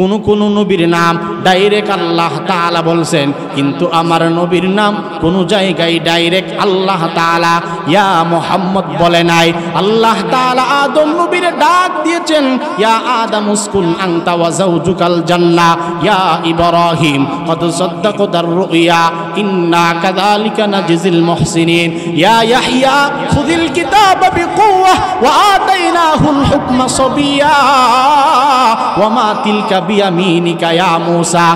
কোন কোন নবীর নাম ডাইরেক্ট আল্লাহ তালা বলছেন কিন্তু আমার নবীর নাম কোন জায়গায় ডাইরেক্ট আল্লাহ তালা ইয়া মোহাম্মদ বলে নাই আল্লাহ তালা আদম নবীর ডাক দিয়েছেন ইয়া আদম উসকুন আংতা জান্না ইয়া ইবরাহিম কত সদ্দাক দার রুইয়া ইন্না না জিজিল মুহসিনিন ইয়া ইয়াহইয়া খুযিল কিতাব বিকুওয়া ওয়া আতাইনাহুল হুকমা সাবিয়া ওয়া মা তিলকা বিয়ামিনিকা ইয়া মুসা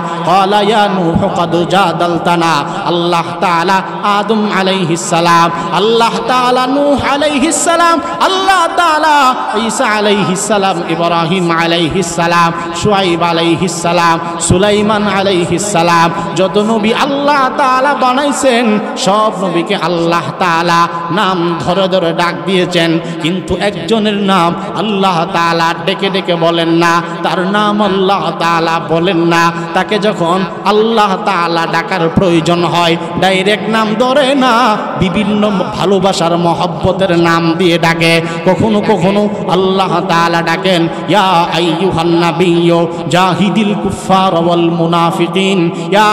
আল্লাহ তাআলা আদম আলাইহিস আল্লাহ তাআলা নূহ আলাইহিস সালাম আল্লাহ তাআলা ঈসা সালাম ইব্রাহিম আলাইহিস সুলাইমান আলাইহিস যত নবী আল্লাহ তাআলা বানাইছেন সব নবীকে আল্লাহ তাআলা নাম ধরে ধরে ডাক দিয়েছেন কিন্তু একজনের নাম আল্লাহ তাআলা ডেকে ডেকে বলেন না তার নাম আল্লাহ তালা বলেন না তাকে যখন আল্লাহ তালা ডাকার প্রয়োজন হয় ডাইরেক্ট নাম ধরে না বিভিন্ন ভালোবাসার মহব্বতের নাম দিয়ে ডাকে কখনো কখনো আল্লাহ তালা ডাকেন ইয়া জাহিদিল কুফার ওয়াল মুনাফিদিন ইয়া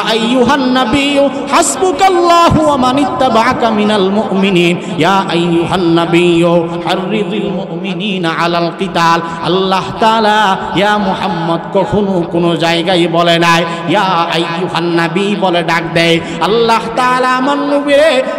আল্লাহ ইয়া কখনো কখনো কোনো জায়গায় বলে নাই ইয়া আইহান্নাবি বলে ডাক দেয় আল্লাহ তালা আমার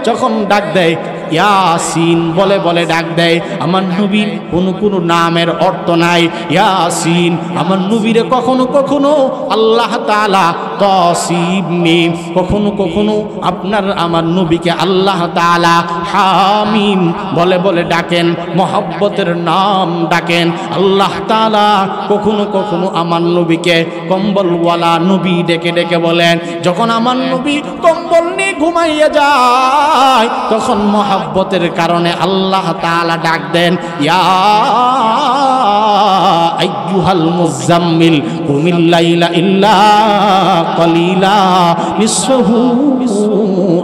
যখন ডাক দেয় ইয়াসিন বলে বলে ডাক দেয় আমার নবীর কোনো কোনো নামের অর্থ নাই ইয়াসিন আমার নবীরে কখনো কখনো আল্লাহ তালা তসিবনি কখনো কখনো আপনার আমার নবীকে আল্লাহ তালা হামিম বলে বলে ডাকেন মহব্বতের নাম ডাকেন আল্লাহ তালা কখনো কখনো আমার নবীকে কম্বলওয়ালা নবী ডেকে ডেকে বলেন যখন আমার নবী কম্বল ঘুমাইয়ে যায় তখন মহাব্বতের কারণে আল্লাহ তালা ডাক দেন ইয়া আইয়ুহাল মুজাম্মিল কুমিল্লাইলা ইল্লা কলিলা নিঃসহু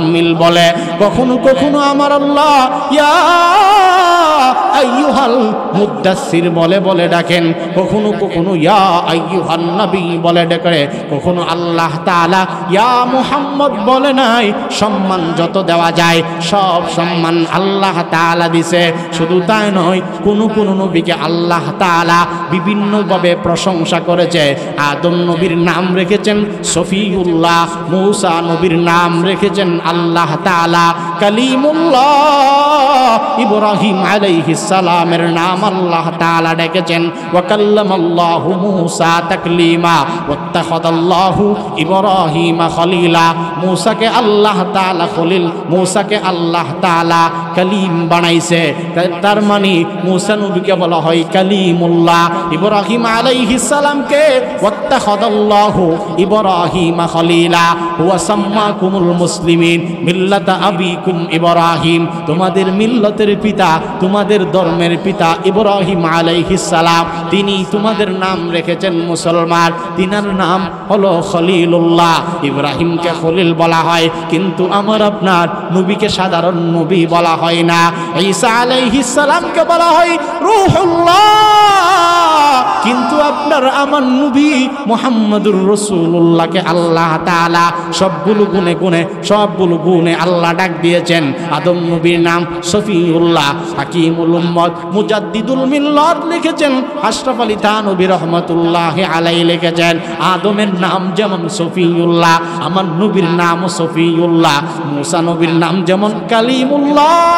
মুজাম্মিল বলে কখনো কখনো আমার আল্লাহ ইয়া আইয়ুহাল মুদাসির বলে বলে ডাকেন কখনো কখনো ইয়া আইয়ুহান নবী বলে ডাকে কখনো আল্লাহ তাআলা ইয়া মুহাম্মদ বলে নাই সম্মান যত দেওয়া যায় সব সম্মান আল্লাহ তাআলা দিছে শুধু তাই নয় কোনো কোনো নবীকে আল্লাহ তাআলা বিভিন্নভাবে প্রশংসা করেছে আদম নবীর নাম রেখেছেন সফিউল্লাহ মৌসা নবীর নাম রেখেছেন আল্লাহ তালা কালিমুল্লাহ ইব্রাহিম আলাইহি সালামের নাম আল্লাহ তালা ডেকেছেন ওয়াকাল্লামাল্লাহু তকলিমা তাকলিমা ওয়াত্তাখাদাল্লাহু ইব্রাহিমা খলিলা মূসাকে আল্লাহ তালা খলিল মূসাকে আল্লাহ তালা কালিম বানাইছে তার মানে মুসা নবীকে বলা হয় কালিমুল্লাহ ইব্রাহিম আলাইহিস সালামকে ওয়াত্তাখাদাল্লাহু ইব্রাহিম খলিলা ওয়া সাম্মাকুমুল মুসলিমিন মিল্লাত আবিকুম ইব্রাহিম তোমাদের মিল্লতের পিতা তোমাদের ধর্মের পিতা ইব্রাহিম আলাইহিস সালাম তিনি তোমাদের নাম রেখেছেন মুসলমান তিনার নাম হলো খলিলুল্লাহ ইব্রাহিমকে খলিল বলা হয় কিন্তু আমার আপনার নবীকে সাধারণ নবী বলা হয় হয় না ঈসা আলাইহিস সালামকে বলা হয় রুহুল্লাহ কিন্তু আপনার আমার নবী মোহাম্মদুর রসুল্লাহকে আল্লাহ তালা সবগুলো গুণে গুণে সবগুলো গুণে আল্লাহ ডাক দিয়েছেন আদম নবীর নাম সফিউল্লাহ হাকিমুল উম্মদ মুজাদ্দিদুল মিল্লত লিখেছেন আশরাফ আলী তানবী রহমতুল্লাহ আলাই লিখেছেন আদমের নাম যেমন সফিউল্লাহ আমার নবীর নাম সফিউল্লাহ মুসা নবীর নাম যেমন কালিমুল্লাহ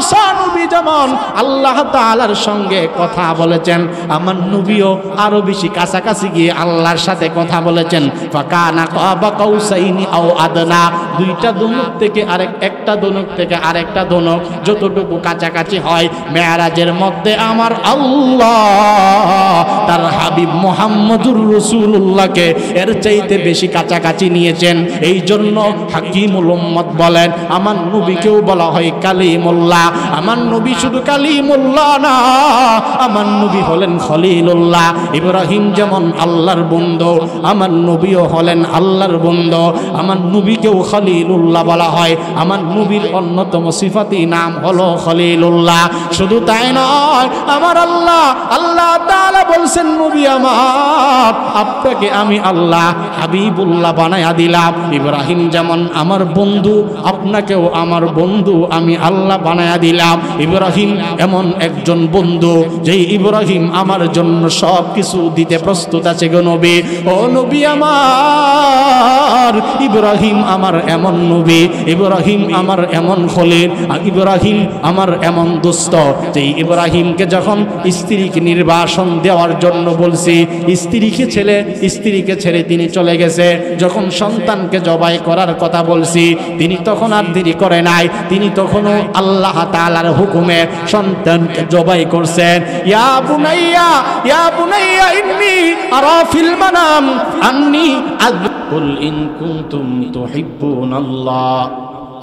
মুসা নবী যেমন আল্লাহ তালার সঙ্গে কথা বলেছেন আমার নবীও আরো বেশি কাছাকাছি গিয়ে আল্লাহর সাথে কথা বলেছেন ফাঁকানা কবা কৌসাইনি আও আদনা দুইটা দনুক থেকে আরেক একটা দনুক থেকে আরেকটা দনুক যতটুকু কাছাকাছি হয় মেয়ারাজের মধ্যে আমার আল্লাহ তার হাবিব মোহাম্মদুর রসুল্লাহকে এর চাইতে বেশি কাছাকাছি নিয়েছেন এই জন্য হাকিমুল উম্মত বলেন আমার নবীকেও বলা হয় কালিমুল্লাহ আমার নবী শুধু কালিমুল্লাহ না আমার নবী হলেন খলিলুল্লাহ ইব্রাহিম যেমন আল্লাহর বন্ধু আমার নবীও হলেন আল্লাহর বন্ধু আমার নবীকেও খলিলুল্লাহ বলা হয় আমার নবীর অন্যতম সিফাতি নাম হলো খলিলুল্লাহ শুধু তাই নয় আমার আল্লাহ আল্লাহ তাআলা বলছেন নবী আমার আপনাকে আমি আল্লাহ হাবিবুল্লাহ বানায়া দিলাম ইব্রাহিম যেমন আমার বন্ধু আপনাকেও আমার বন্ধু আমি আল্লাহ বানায়া দিলাম ইব্রাহিম এমন একজন বন্ধু যে ইব্রাহিম আমার জন্য সব কিছু দিতে প্রস্তুত আছে গো নবী ও নবী আমার ইব্রাহিম আমার এমন নবী ইব্রাহিম আমার এমন খলিল ইব্রাহিম আমার এমন দুস্থ যে ইব্রাহিমকে যখন স্ত্রীকে নির্বাসন দেওয়ার জন্য বলছি স্ত্রীকে ছেলে স্ত্রীকে ছেড়ে তিনি চলে গেছে যখন সন্তানকে জবাই করার কথা বলছি তিনি তখন আর দেরি করে নাই তিনি তখনও আল্লাহ তালার হুকুমে সন্তানকে জবাই করছেন ইয়া বুনাইয়া ইয়া বুনাইয়া ইন্নি আরা মানাম আন্নি আযকুল ইন কুনতুম তুহিব্বুনাল্লাহ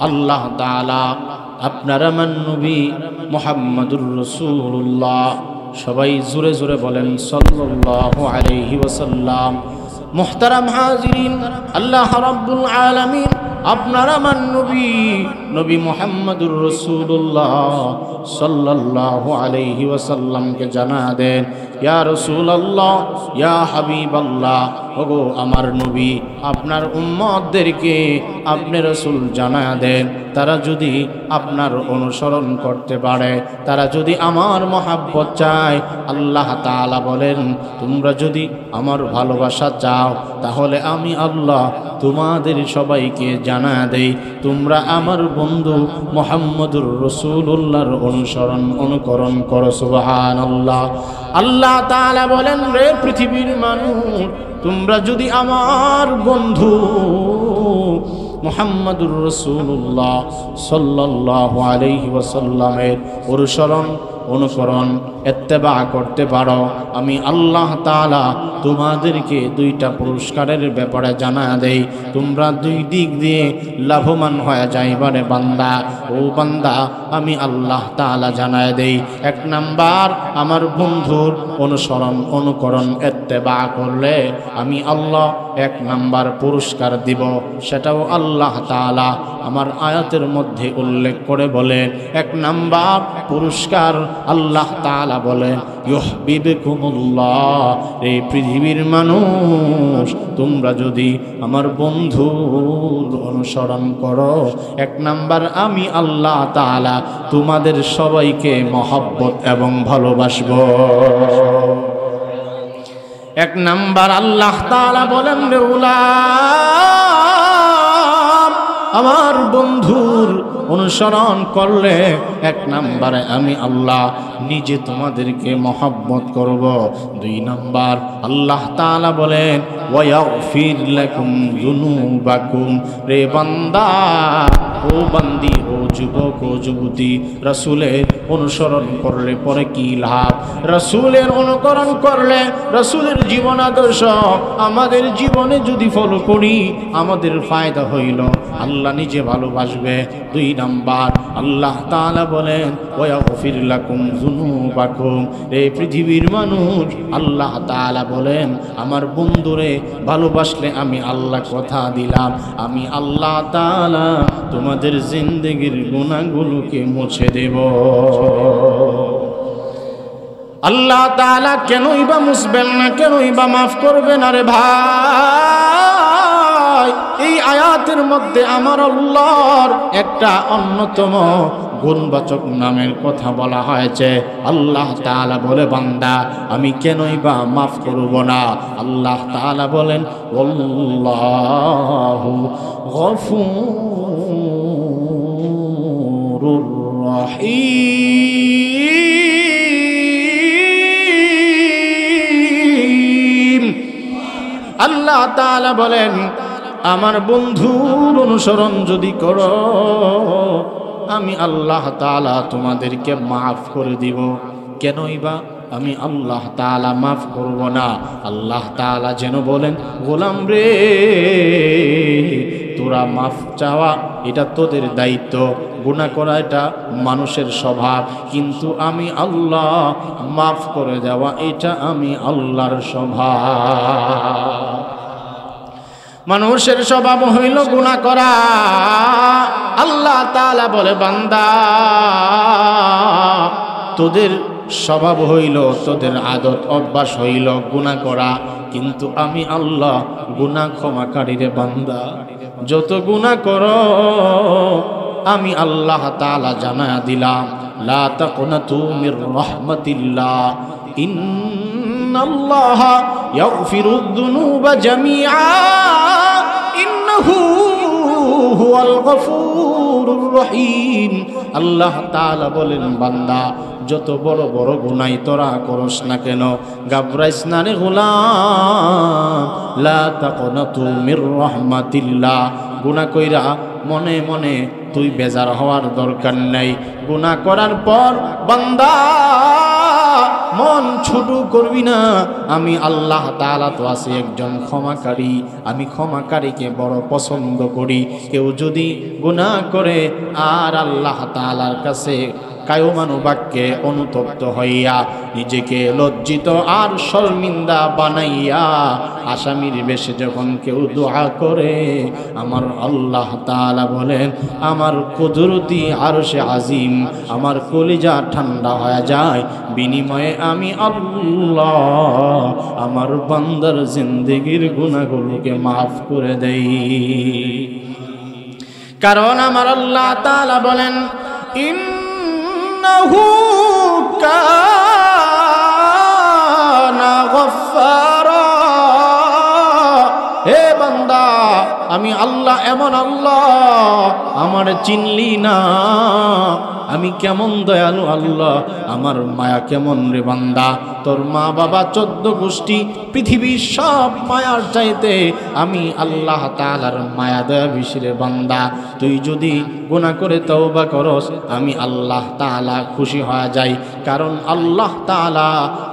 আল্লাহ তাআলা আপনার আমার নবী মোহাম্মদুর রসুল্লাহ সবাই জোরে জোরে বলেন সাল্লাহ আলহি ওসাল্লাম মোহতারাম হাজিরিন আল্লাহ রব্বুল আলমিন আপনার আমার নবী নবী মোহাম্মদুর রসুল্লাহ সাল্লাহ আলহি ওসাল্লামকে জানা দেন ইয়া রসুল আল্লাহ ইয়া হাবিব আল্লাহ ওগো আমার নবী আপনার উম্মদদেরকে আপনি রসুল জানা দেন তারা যদি আপনার অনুসরণ করতে পারে তারা যদি আমার মহাব্বত চায় আল্লাহ তালা বলেন তোমরা যদি আমার ভালোবাসা চাও তাহলে আমি আল্লাহ তোমাদের সবাইকে জান জানা দেই তোমরা আমার বন্ধু মোহাম্মদুর রসুল্লাহর অনুসরণ অনুকরণ করো সুবাহান আল্লাহ আল্লাহ তালা বলেন রে পৃথিবীর মানুষ তোমরা যদি আমার বন্ধু মোহাম্মদুর রসুল্লাহ সাল্লাহ আলহি ওসাল্লামের অনুসরণ অনুসরণ এত্তেবা করতে পারো আমি আল্লাহ তালা তোমাদেরকে দুইটা পুরস্কারের ব্যাপারে জানা দেই তোমরা দুই দিক দিয়ে লাভবান হয়ে যাইবারে বান্দা ও বান্দা আমি আল্লাহ তালা জানায় দেই এক নাম্বার আমার বন্ধুর অনুসরণ অনুকরণ এত্তেবা করলে আমি আল্লাহ এক নাম্বার পুরস্কার দিব সেটাও আল্লাহ তালা আমার আয়াতের মধ্যে উল্লেখ করে বলেন এক নাম্বার পুরস্কার আল্লাহ তালা বলেন ইহবিব রে পৃথিবীর মানুষ তোমরা যদি আমার বন্ধু অনুসরণ করো এক নাম্বার আমি আল্লাহ তালা তোমাদের সবাইকে মহব্বত এবং ভালোবাসব এক নাম্বার আল্লাহ তালা বলেন রে আমার বন্ধুর অনুসরণ করলে এক নাম্বারে আমি আল্লাহ নিজে তোমাদেরকে মহাব্বত করব দুই নাম্বার আল্লাহ তালা বলেন ওয়াফির লাকুম জুনু বাকুম রে বান্দা ও বান্দি ও যুবক ও যুবতী রসুলের অনুসরণ করলে পরে কি লাভ রসুলের অনুকরণ করলে রসুলের জীবন আদর্শ আমাদের জীবনে যদি ফলো করি আমাদের ফায়দা হইল আল্লাহ নিজে ভালোবাসবে দুই নাম্বার আল্লাহ তালা বলেন ওয়া ফিরলাকুম জুনু বাকুম এই পৃথিবীর মানুষ আল্লাহ তালা বলেন আমার বন্ধুরে ভালোবাসলে আমি আল্লাহ কথা দিলাম আমি আল্লাহ তালা তোমাদের জিন্দগির গুণাগুলোকে মুছে দেব আল্লাহ তালা কেনই বা মুসবেন না কেনই বা মাফ করবেন আরে ভাই এই আয়াতের মধ্যে আমার আল্লাহর একটা অন্যতম গুণবাচক নামের কথা বলা হয়েছে আল্লাহ তালা বলে বান্দা আমি কেনই বা মাফ করব না আল্লাহ তালা বলেন আল্লাহ তালা বলেন আমার বন্ধুর অনুসরণ যদি করো আমি আল্লাহ তালা তোমাদেরকে মাফ করে দিব কেনই বা আমি আল্লাহ তালা মাফ করব না আল্লাহ তালা যেন বলেন গোলাম রে তোরা মাফ চাওয়া এটা তোদের দায়িত্ব গুণা করা এটা মানুষের স্বভাব কিন্তু আমি আল্লাহ মাফ করে দেওয়া এটা আমি আল্লাহর স্বভাব মানুষের স্বভাব হইল গুণা করা আল্লাহ তালা বলে বান্দা তোদের স্বভাব হইল তোদের আদত অভ্যাস হইল গুণা করা কিন্তু আমি আল্লাহ গুণা ক্ষমাকারীরে বান্দা যত গুণা কর আমি আল্লাহ তালা জানা দিলাম লা তুমির রহমতিল্লাহ ইন الله يغفر الذنوب جميعا إنه هو الغفور الرحيم الله تعالى বলেন বান্দা যত বড় বড় গুনাই তোরা করস না কেন গাবরাইস না রে গোলাম লা তাকনাতু মির রহমাতিল্লাহ গুনাহ কইরা মনে মনে তুই বেজার হওয়ার দরকার নাই গুনাহ করার পর বান্দা মন ছোট করবি না আমি আল্লাহ তালা তো আছে একজন ক্ষমাকারী আমি ক্ষমাকারীকে বড় পছন্দ করি কেউ যদি গুণা করে আর আল্লাহ তালার কাছে বাক্যে অনুতপ্ত হইয়া নিজেকে লজ্জিত আর শর্মিন্দা বানাইয়া আসামির বেশে যখন কেউ দোয়া করে আমার আল্লাহ তালা বলেন আমার কুদরতি আর সে আজিম আমার কলিজা ঠান্ডা হয়ে যায় বিনিময়ে আমি আল্লাহ আমার বান্দার জিন্দগির গুণাগুলোকে মাফ করে দেই কারণ আমার আল্লাহ তালা বলেন ইন হে বান্দা আমি আল্লাহ এমন আল্লাহ আমার চিনলি না আমি কেমন দয়ালু আল্লাহ আমার মায়া কেমন রে বান্দা তোর মা বাবা চোদ্দ গোষ্ঠী পৃথিবীর সব মায়ার চাইতে আমি আল্লাহ তালার মায়া দয়া রে বান্দা তুই যদি গুণা করে বা করস আমি আল্লাহ তালা খুশি হওয়া যাই কারণ আল্লাহ তালা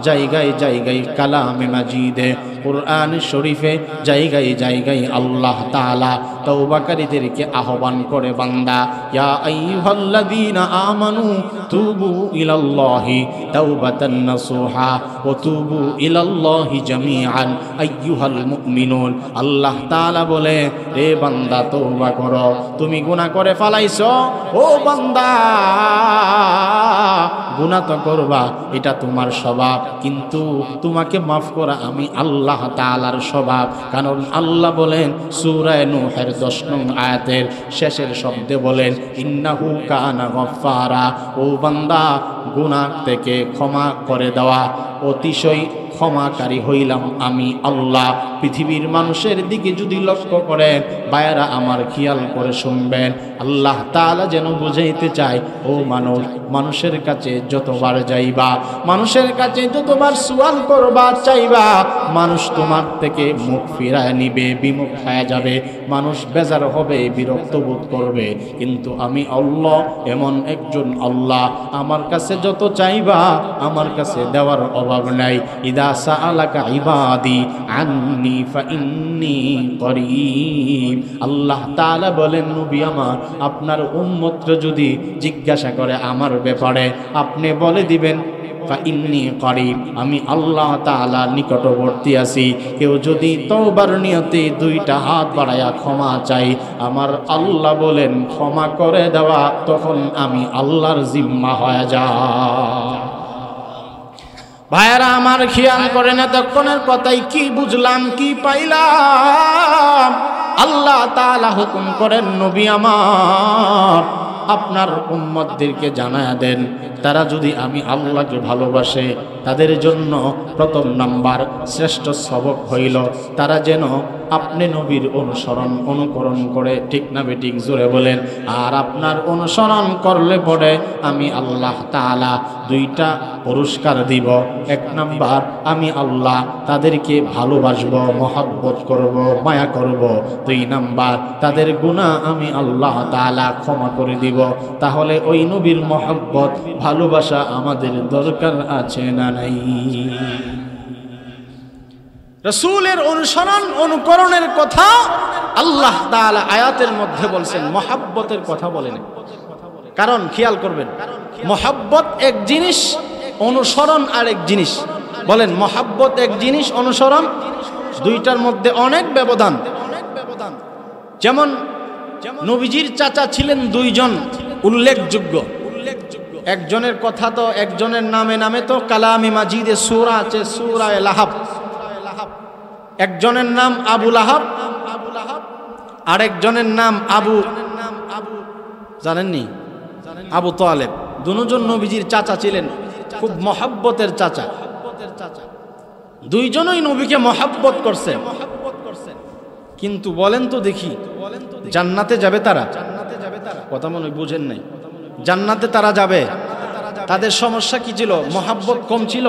জায়গায় জায়গায় কালামে মাজিদে কোরআন শরীফে জায়গায় জায়গায় আল্লাহ তালা তৌবাকারীদেরকে আহ্বান করে বান্দা ইয়া আই আইহাল্লাদিনা আমানু তুবু ইলাল্লাহি তাওবাতান নাসুহা ও তুবু ইলাল্লাহি জামিআন আইয়ুহাল মুমিনুন আল্লাহ তাআলা বলে হে বান্দা তওবা করো তুমি গুনাহ করে ফালাইছো ও বান্দা গুনাহ তো করবা এটা তোমার স্বভাব কিন্তু তোমাকে মাফ করা আমি আল্লাহ তাআলার স্বভাব কারণ আল্লাহ বলেন সূরা নূহের 10 নং আয়াতের শেষের শব্দে বলেন ইন্নাহু কানা গফা পারা ও বান্দা গুণার থেকে ক্ষমা করে দেওয়া অতিশয় ক্ষমাকারী হইলাম আমি আল্লাহ পৃথিবীর মানুষের দিকে যদি লক্ষ্য করেন বায়রা আমার খেয়াল করে শুনবেন আল্লাহ তালা যেন বুঝাইতে চায় ও মানুষ মানুষের কাছে যতবার যাইবা মানুষের কাছে যতবার সুয়াল করবা চাইবা মানুষ তোমার থেকে মুখ ফিরায় নিবে বিমুখ হয়ে যাবে মানুষ বেজার হবে বিরক্ত বোধ করবে কিন্তু আমি আল্লাহ এমন একজন আল্লাহ আমার কাছে যত চাইবা আমার কাছে দেওয়ার অভাব নাই ইদা ইদা সালাকা ইবাদি আন্নি ফাইন্নি আল্লাহ বলেন নবী আমার আপনার উন্মত্র যদি জিজ্ঞাসা করে আমার ব্যাপারে আপনি বলে দিবেন ইন্নি করিম আমি আল্লাহ তালা নিকটবর্তী আছি কেউ যদি তৌবার নিয়তে দুইটা হাত বাড়াইয়া ক্ষমা চাই আমার আল্লাহ বলেন ক্ষমা করে দেওয়া তখন আমি আল্লাহর জিম্মা হয়ে যা ভাইয়েরা আমার খেয়াল না তখনের কথাই কি বুঝলাম কি পাইলাম আল্লাহ তালা হুকুম করেন নবী আমার আপনার উম্মতদেরকে জানায়া দেন তারা যদি আমি আল্লাহকে ভালোবাসে তাদের জন্য প্রথম নাম্বার শ্রেষ্ঠ সবক হইল তারা যেন আপনি নবীর অনুসরণ অনুকরণ করে ঠিক না বেটিক জোরে বলেন আর আপনার অনুসরণ করলে পরে আমি আল্লাহ তালা দুইটা পুরস্কার দিব এক নাম্বার আমি আল্লাহ তাদেরকে ভালোবাসব মহাব্বত করব মায়া করব দুই নাম্বার তাদের গুণা আমি আল্লাহ তালা ক্ষমা করে দিব তাহলে ওই নবীর মহাব্বত ভালোবাসা আমাদের দরকার আছে না নাই রসুলের অনুসরণ অনুকরণের কথা আল্লাহ আয়াতের মধ্যে বলছেন মহাব্বতের কথা বলেন কারণ খেয়াল করবেন মহাব্বত এক জিনিস অনুসরণ আরেক জিনিস বলেন মহাব্বত এক জিনিস অনুসরণ দুইটার মধ্যে অনেক ব্যবধান যেমন নবীজির চাচা ছিলেন দুইজন উল্লেখযোগ্য একজনের কথা তো একজনের নামে নামে তো কালামি মাজিদে সুরা আছে সুরা লাহাব একজনের নাম আবু লাহাব আবু লাহাব আরেকজনের নাম আবু নাম আবু জানেননি আবু তোয়ালেব দুজন নবীজির চাচা ছিলেন খুব মহাব্বতের চাচা দুইজনই নবীকে মহাব্বত করছেন কিন্তু বলেন তো দেখি জান্নাতে যাবে তারা কথা মনে বুঝেন নাই জান্নাতে তারা যাবে তাদের সমস্যা কি ছিল মহাব্বত কম ছিল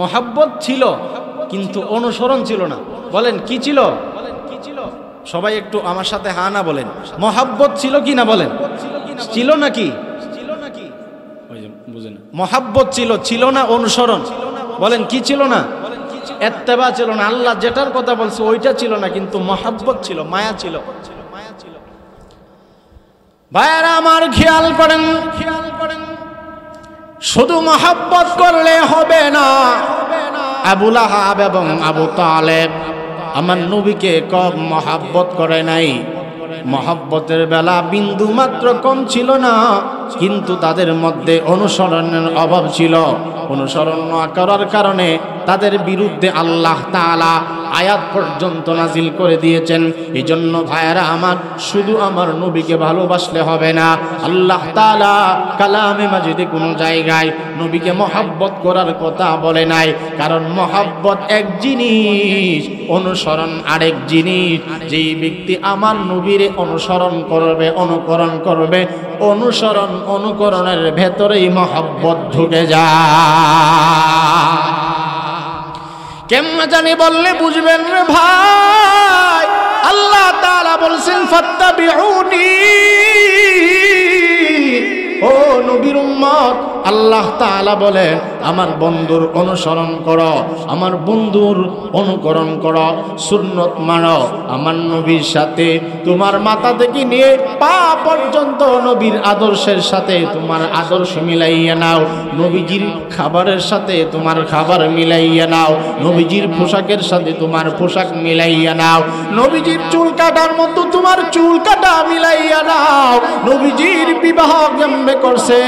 মহাব্বত ছিল কিন্তু অনুসরণ ছিল না বলেন কি ছিল সবাই একটু আমার সাথে হা না বলেন মহাব্বত ছিল কি না বলেন ছিল নাকি মহাব্বত ছিল ছিল না অনুসরণ বলেন কি ছিল না এত্তেবা ছিল না আল্লাহ যেটার কথা বলছে ওইটা ছিল না কিন্তু মহাব্বত ছিল মায়া ছিল ভাইয়ারা আমার খেয়াল করেন খেয়াল করেন শুধু মহাব্বত করলে হবে না আবুল আহাব এবং আবু তালেব আমার নবীকে কম মহাব্বত করে নাই মহাব্বতের বেলা বিন্দু মাত্র কম ছিল না কিন্তু তাদের মধ্যে অনুসরণের অভাব ছিল অনুসরণ না করার কারণে তাদের বিরুদ্ধে আল্লাহ তালা আয়াত পর্যন্ত নাজিল করে দিয়েছেন এই জন্য ভাইয়ারা আমার শুধু আমার নবীকে ভালোবাসলে হবে না আল্লাহ তালা কালামে মাজিদে কোনো জায়গায় নবীকে মহাব্বত করার কথা বলে নাই কারণ মহাব্বত এক জিনিস অনুসরণ আরেক জিনিস যেই ব্যক্তি আমার নবীরে অনুসরণ করবে অনুকরণ করবে অনুসরণ অনুকরণের ভেতরেই মহাব্বত ঢুকে যায় কেমনে জানি বললে বুঝবেন রে ভাই আল্লাহ তাআলা বলছেন ফাত্তাবিউনি ও নবীর উম্মত আল্লাহ তালা বলে আমার বন্ধুর অনুসরণ কর আমার বন্ধুর অনুকরণ কর সুন্নত মার আমার নবীর সাথে তোমার মাথা থেকে নিয়ে পা পর্যন্ত নবীর আদর্শের সাথে তোমার আদর্শ মিলাইয়া নাও নবীজির খাবারের সাথে তোমার খাবার মিলাইয়া নাও নবীজির পোশাকের সাথে তোমার পোশাক মিলাইয়া নাও নবীজির চুল কাটার মতো তোমার চুল কাটা মিলাইয়া নাও নবীজির বিবাহ করছে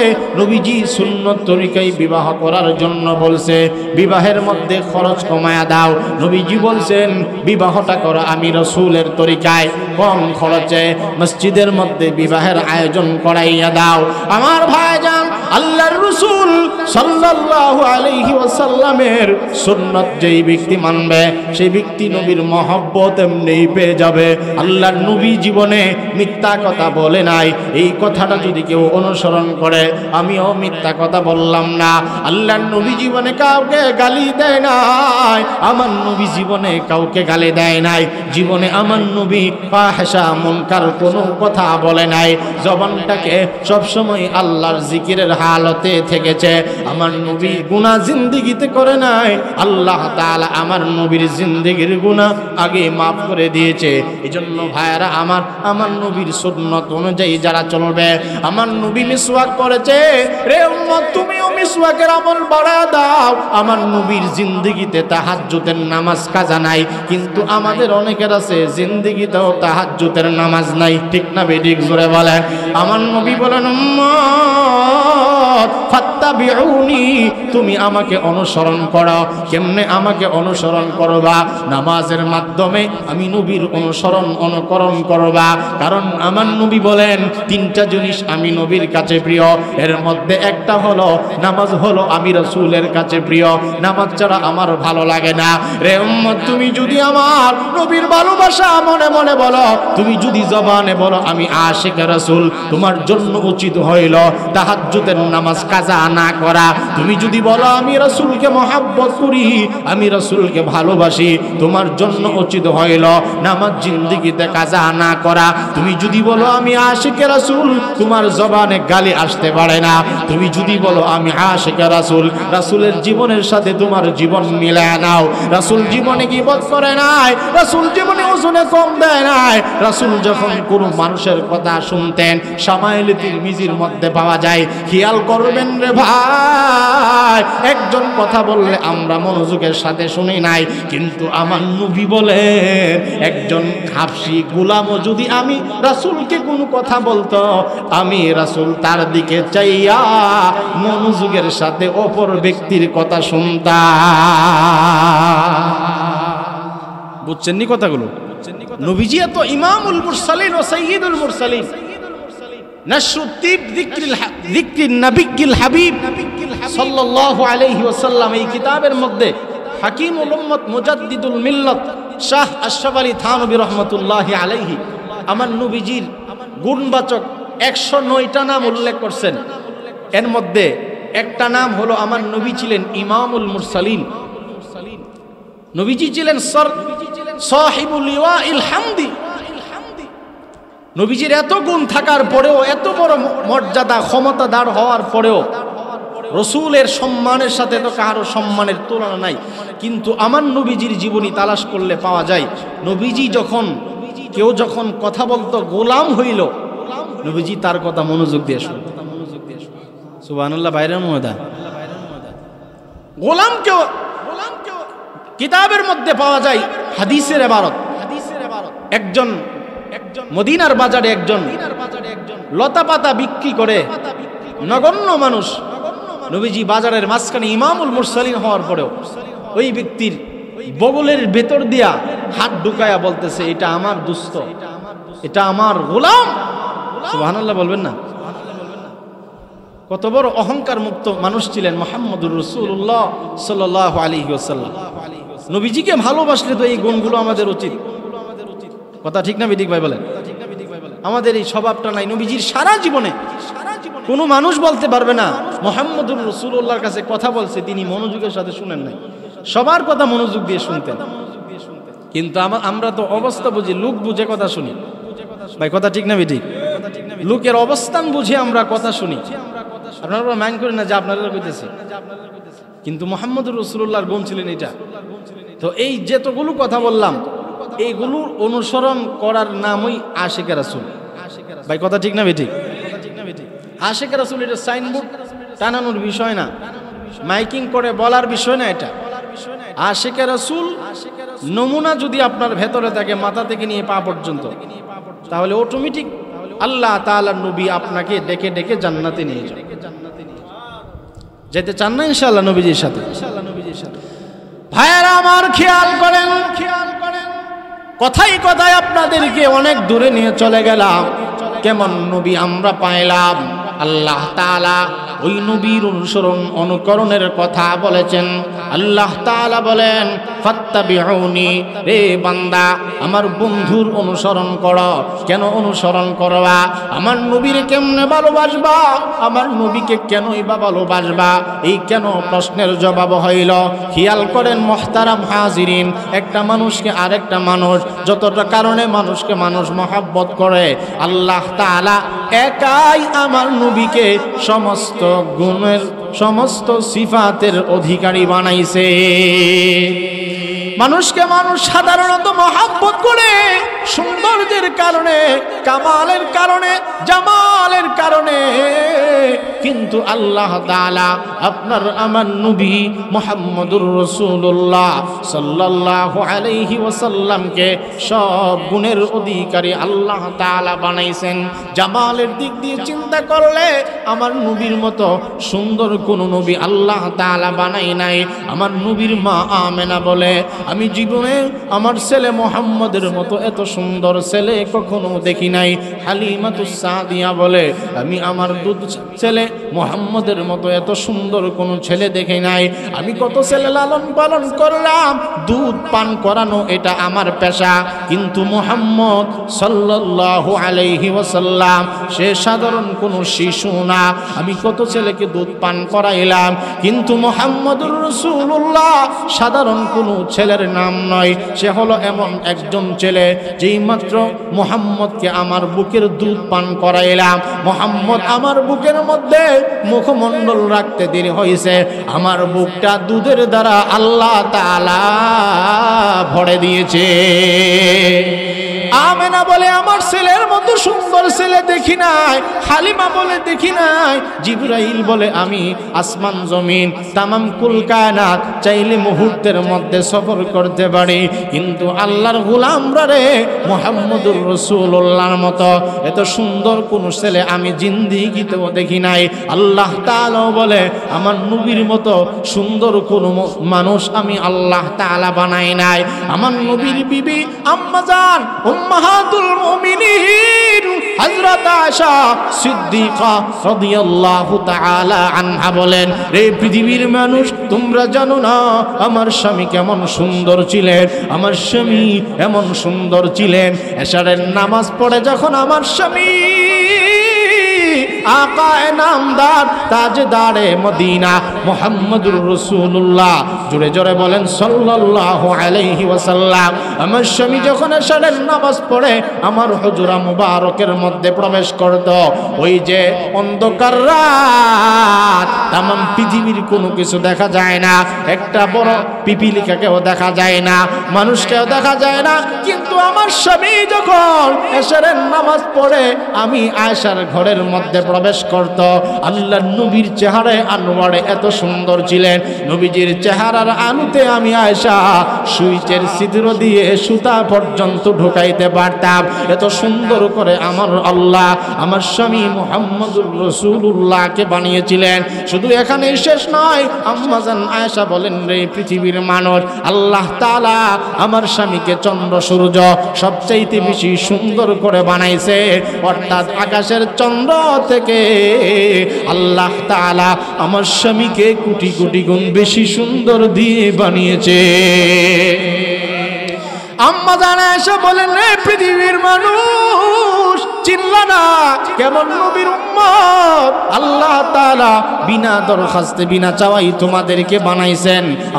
নবীজি সুন্নত তরিকায় বিবাহ করার জন্য বলছে বিবাহের মধ্যে খরচ কমায়া দাও নবীজি বলছেন বিবাহটা করো আমি রসুলের তরিকায় কম খরচে মসজিদের মধ্যে বিবাহের আয়োজন করাইয়া দাও আমার ভাই যান আল্লাহর রসুল সাল্লাল্লাহু আলাইহি ওয়াসাল্লামের সুন্নত যেই ব্যক্তি মানবে সেই ব্যক্তি নবীর মহব্বত এমনিই পেয়ে যাবে আল্লাহর নবী জীবনে মিথ্যা কথা বলে নাই এই কথাটা যদি কেউ অনুসরণ করে আমিও মিথ্যা কথা বললাম না আল্লাহর নবী জীবনে কাউকে গালি দেয় নাই আমার নবী জীবনে কাউকে গালি দেয় নাই জীবনে আমার নবী ফাহেসা মনকার কোনো কথা বলে নাই জবানটাকে সবসময় আল্লাহর জিকিরের হালতে থেকেছে আমার নবী গুণা জিন্দিগিতে করে নাই আল্লাহ তালা আমার নবীর জিন্দিগির গুণা আগে মাফ করে দিয়েছে এই জন্য ভাইয়ারা আমার আমার নবীর সুন্নত অনুযায়ী যারা চলবে আমার নবী মিসওয়াক করেছে রে তুমিও মিসওয়াকের আমল বাড়া দাও আমার নবীর জিন্দিগিতে তাহাজ্জুদের নামাজ কাজা নাই কিন্তু আমাদের অনেকের আছে জিন্দিগিতেও তাহাজ্জুদের নামাজ নাই ঠিক না বেদিক জোরে বলেন আমার নবী বলেন উম্মত ফাত্তাবিউনি তুমি আমাকে অনুসরণ করো কেমনে আমাকে অনুসরণ করবা নামাজের মাধ্যমে আমি নবীর অনুসরণ অনুকরণ করবা কারণ আমার নবী বলেন তিনটা জিনিস আমি নবীর কাছে প্রিয় এর মধ্যে একটা সেটা হলো নামাজ হলো আমি রসুলের কাছে প্রিয় নামাজ ছাড়া আমার ভালো লাগে না রে তুমি যদি আমার নবীর ভালোবাসা মনে মনে বলো তুমি যদি জবানে বলো আমি আশেখ রসুল তোমার জন্য উচিত হইল তাহাজ্জুদের নামাজ কাজা না করা তুমি যদি বলো আমি রসুলকে মহাব্বত করি আমি রসুলকে ভালোবাসি তোমার জন্য উচিত হইল নামাজ জিন্দিগিতে কাজা না করা তুমি যদি বলো আমি আশেখ রসুল তোমার জবানে গালি আসতে পারে না তুমি যদি যদি বলো আমি আশেখা রাসুল রাসুলের জীবনের সাথে তোমার জীবন মিলে নাও রাসুল জীবনে কি বোধ করে নাই রাসুল জীবনে ওজনে কম দেয় নাই রাসুল যখন কোনো মানুষের কথা শুনতেন সামাইল মিজির মধ্যে পাওয়া যায় খেয়াল করবেন রে ভাই একজন কথা বললে আমরা মনোযোগের সাথে শুনি নাই কিন্তু আমার নবী বলেন একজন হাফসি গুলামও যদি আমি রাসুলকে কোনো কথা বলতো আমি রাসুল তার দিকে চাইয়া মনোযোগের সাথে অপর ব্যক্তির কথা শুনতা বুঝছেন নি কথাগুলো নবীজি এত ইমামুল মুরসালিন ও সৈয়দুল মুরসালিন আলাইহি এই কিতাবের মধ্যে শাহ আমার নবীজির গুণবাচক একশো নয়টা নাম উল্লেখ করছেন এর মধ্যে একটা নাম হলো আমার নবী ছিলেন ইমামুল মুরসালিন নবীজি ছিলেন সর সাহিবুল হামদি নবীজির এত গুণ থাকার পরেও এত বড় মর্যাদা ক্ষমতা দাঁড় হওয়ার পরেও রসুলের সম্মানের সাথে তো কারো সম্মানের তুলনা নাই কিন্তু আমার নবীজির জীবনী তালাশ করলে পাওয়া যায় নবীজি যখন কেউ যখন কথা বলতো গোলাম হইল নবীজি তার কথা মনোযোগ দিয়ে শুনত সুবাহানুল্লাহ বাইরের মহদা গোলাম কেউ কিতাবের মধ্যে পাওয়া যায় হাদিসের এবারত হাদিসের এবারত একজন একজন মদিনার বাজারে একজন লতা পাতা বিক্রি করে নগণ্য মানুষ নবীজি বাজারের মাঝখানে ইমামুল মুরসালিন হওয়ার পরেও ওই ব্যক্তির বগলের ভেতর দিয়া হাত ঢুকায়া বলতেছে এটা আমার দুস্থ এটা আমার গোলাম সুবাহ বলবেন না কত বড় অহংকার মুক্ত মানুষ ছিলেন মোহাম্মদুর রসুল্লাহ সাল্লাহ আলী নবীজিকে ভালোবাসলে তো এই গুণগুলো আমাদের উচিত কথা ঠিক না বিদিক ভাই বলেন আমাদের এই স্বভাবটা নাই নবীজির সারা জীবনে কোনো মানুষ বলতে পারবে না মোহাম্মদুর রসুল্লাহর কাছে কথা বলছে তিনি মনোযোগের সাথে শুনেন নাই সবার কথা মনোযোগ দিয়ে শুনতেন কিন্তু আমরা তো অবস্থা বুঝি লোক বুঝে কথা শুনি ভাই কথা ঠিক না বিদিক লোকের অবস্থান বুঝে আমরা কথা শুনি আপনারা মাইন করেন না যে আপনারা কইতেছে কিন্তু মোহাম্মদ রসুল্লাহর বোন ছিলেন এটা তো এই যেতগুলো কথা বললাম এইগুলো অনুসরণ করার নামই আশেখ রাসুল ভাই কথা ঠিক না বেঠিক আশেখ রাসুল এটা সাইনবোর্ড টানানোর বিষয় না মাইকিং করে বলার বিষয় না এটা আশেখ রাসুল নমুনা যদি আপনার ভেতরে থাকে মাথা থেকে নিয়ে পা পর্যন্ত তাহলে অটোমেটিক আল্লাহ তালা নবী আপনাকে ডেকে ডেকে জান্নাতে নিয়ে যাবে যেতে চান না ইনশাল্লাহ নবীজির সাথে ভাইয়ারা আমার খেয়াল করেন খেয়াল করেন কথাই কথায় আপনাদেরকে অনেক দূরে নিয়ে চলে গেলাম কেমন নবী আমরা পাইলাম আল্লাহ তালা ওই নবীর অনুসরণ অনুকরণের কথা বলেছেন আল্লাহ তালা বলেন ফাত্তাবিউনি রে বান্দা আমার বন্ধুর অনুসরণ কর কেন অনুসরণ করবা আমার নবীর কেমনে ভালোবাসবা আমার নবীকে কেনই বা ভালোবাসবা এই কেন প্রশ্নের জবাব হইল খেয়াল করেন মহতারাম হাজিরিন একটা মানুষকে আরেকটা মানুষ যতটা কারণে মানুষকে মানুষ মহাব্বত করে আল্লাহ তালা একাই আমার নবীকে সমস্ত গুণের সমস্ত সিফাতের অধিকারী বানাইছে মানুষকে মানুষ সাধারণত মহাব্বত করে সৌন্দর্যের কারণে কামালের কারণে জামালের কারণে কিন্তু আল্লাহ তালা আপনার আমার নবী মোহাম্মদুর রসুল্লাহ সাল্লাহ আলহি ওসাল্লামকে সব গুণের অধিকারী আল্লাহ তালা বানাইছেন জামালের দিক দিয়ে চিন্তা করলে আমার নবীর মতো সুন্দর কোন নবী আল্লাহ তালা বানাই নাই আমার নবীর মা আমেনা বলে আমি জীবনে আমার ছেলে মোহাম্মদের মতো এত সুন্দর ছেলে কখনো দেখি নাই হালিমাতু সাদিয়া বলে আমি আমার দুধ ছেলে মোহাম্মদের মতো এত সুন্দর কোনো ছেলে দেখি নাই আমি কত ছেলে লালন পালন করলাম দুধ পান করানো এটা আমার পেশা কিন্তু মোহাম্মদ সাল্লাল্লাহু আলাইহি ওয়াসাল্লাম সে সাধারণ কোনো শিশু না আমি কত ছেলেকে দুধ পান করাইলাম কিন্তু মোহাম্মদুর রসুল্লাহ সাধারণ কোনো ছেলের নাম নয় সে হলো এমন একজন ছেলে যে যেই মাত্র মোহাম্মদকে আমার বুকের দুধ পান করাইলাম মোহাম্মদ আমার বুকের মধ্যে মুখমণ্ডল রাখতে দেরি হয়েছে আমার বুকটা দুধের দ্বারা আল্লাহ তালা ভরে দিয়েছে আমেনা বলে আমার ছেলের মতো সুন্দর ছেলে দেখি নাই হালিমা বলে দেখি নাই জিব্রাইল বলে আমি আসমান জমিন তামাম কুলকায়নাত চাইলে মুহূর্তের মধ্যে সফর করতে পারি কিন্তু আল্লাহর গোলামরা রে মোহাম্মদুর রসুল্লাহর মতো এত সুন্দর কোন ছেলে আমি জিন্দিগিতেও দেখি নাই আল্লাহ তালাও বলে আমার নবীর মতো সুন্দর কোন মানুষ আমি আল্লাহ তালা বানাই নাই আমার নবীর বিবি আম্মাজান উম্মাহাতুল হযরত আয়েশা সিদ্দিকা রাদিয়াল্লাহু তাআলা আনহা বলেন রে পৃথিবীর মানুষ তোমরা জানো না আমার স্বামী কেমন সুন্দর ছিলেন আমার স্বামী এমন সুন্দর ছিলেন এশারের নামাজ পড়ে যখন আমার স্বামী আকায় নামদার দারে মদিনা মোহাম্মদুর রসুল্লাহ জোরে জোরে বলেন সল্লাহ আলাইহি ওসাল্লাম আমার স্বামী যখন এসারের নামাজ পড়ে আমার হজুরা মুবারকের মধ্যে প্রবেশ করত ওই যে অন্ধকার রাত তাম পৃথিবীর কোনো কিছু দেখা যায় না একটা বড় পিপিলিকাকেও দেখা যায় না মানুষকেও দেখা যায় না কিন্তু আমার স্বামী যখন এসারের নামাজ পড়ে আমি আয়সার ঘরের মধ্যে প্রবেশ করত আল্লাহ নবীর চেহারায় আনোয়ারে এত সুন্দর ছিলেন নবীজির চেহারার আনুতে আমি আয়সা সুইচের সিদ্র দিয়ে সুতা পর্যন্ত ঢুকাইতে পারতাম এত সুন্দর করে আমার আল্লাহ আমার স্বামী মোহাম্মদুর রসুল্লাহকে বানিয়েছিলেন শুধু এখানে শেষ নয় আম্মাজান আয়সা বলেন রে পৃথিবীর মানুষ আল্লাহ তালা আমার স্বামীকে চন্দ্র সূর্য সবচাইতে বেশি সুন্দর করে বানাইছে অর্থাৎ আকাশের চন্দ্র থেকে থাকে আল্লাহ তালা আমার স্বামীকে কোটি কোটি গুণ বেশি সুন্দর দিয়ে বানিয়েছে আম্মা জানা এসে বলেন পৃথিবীর মানুষ বানাইছেন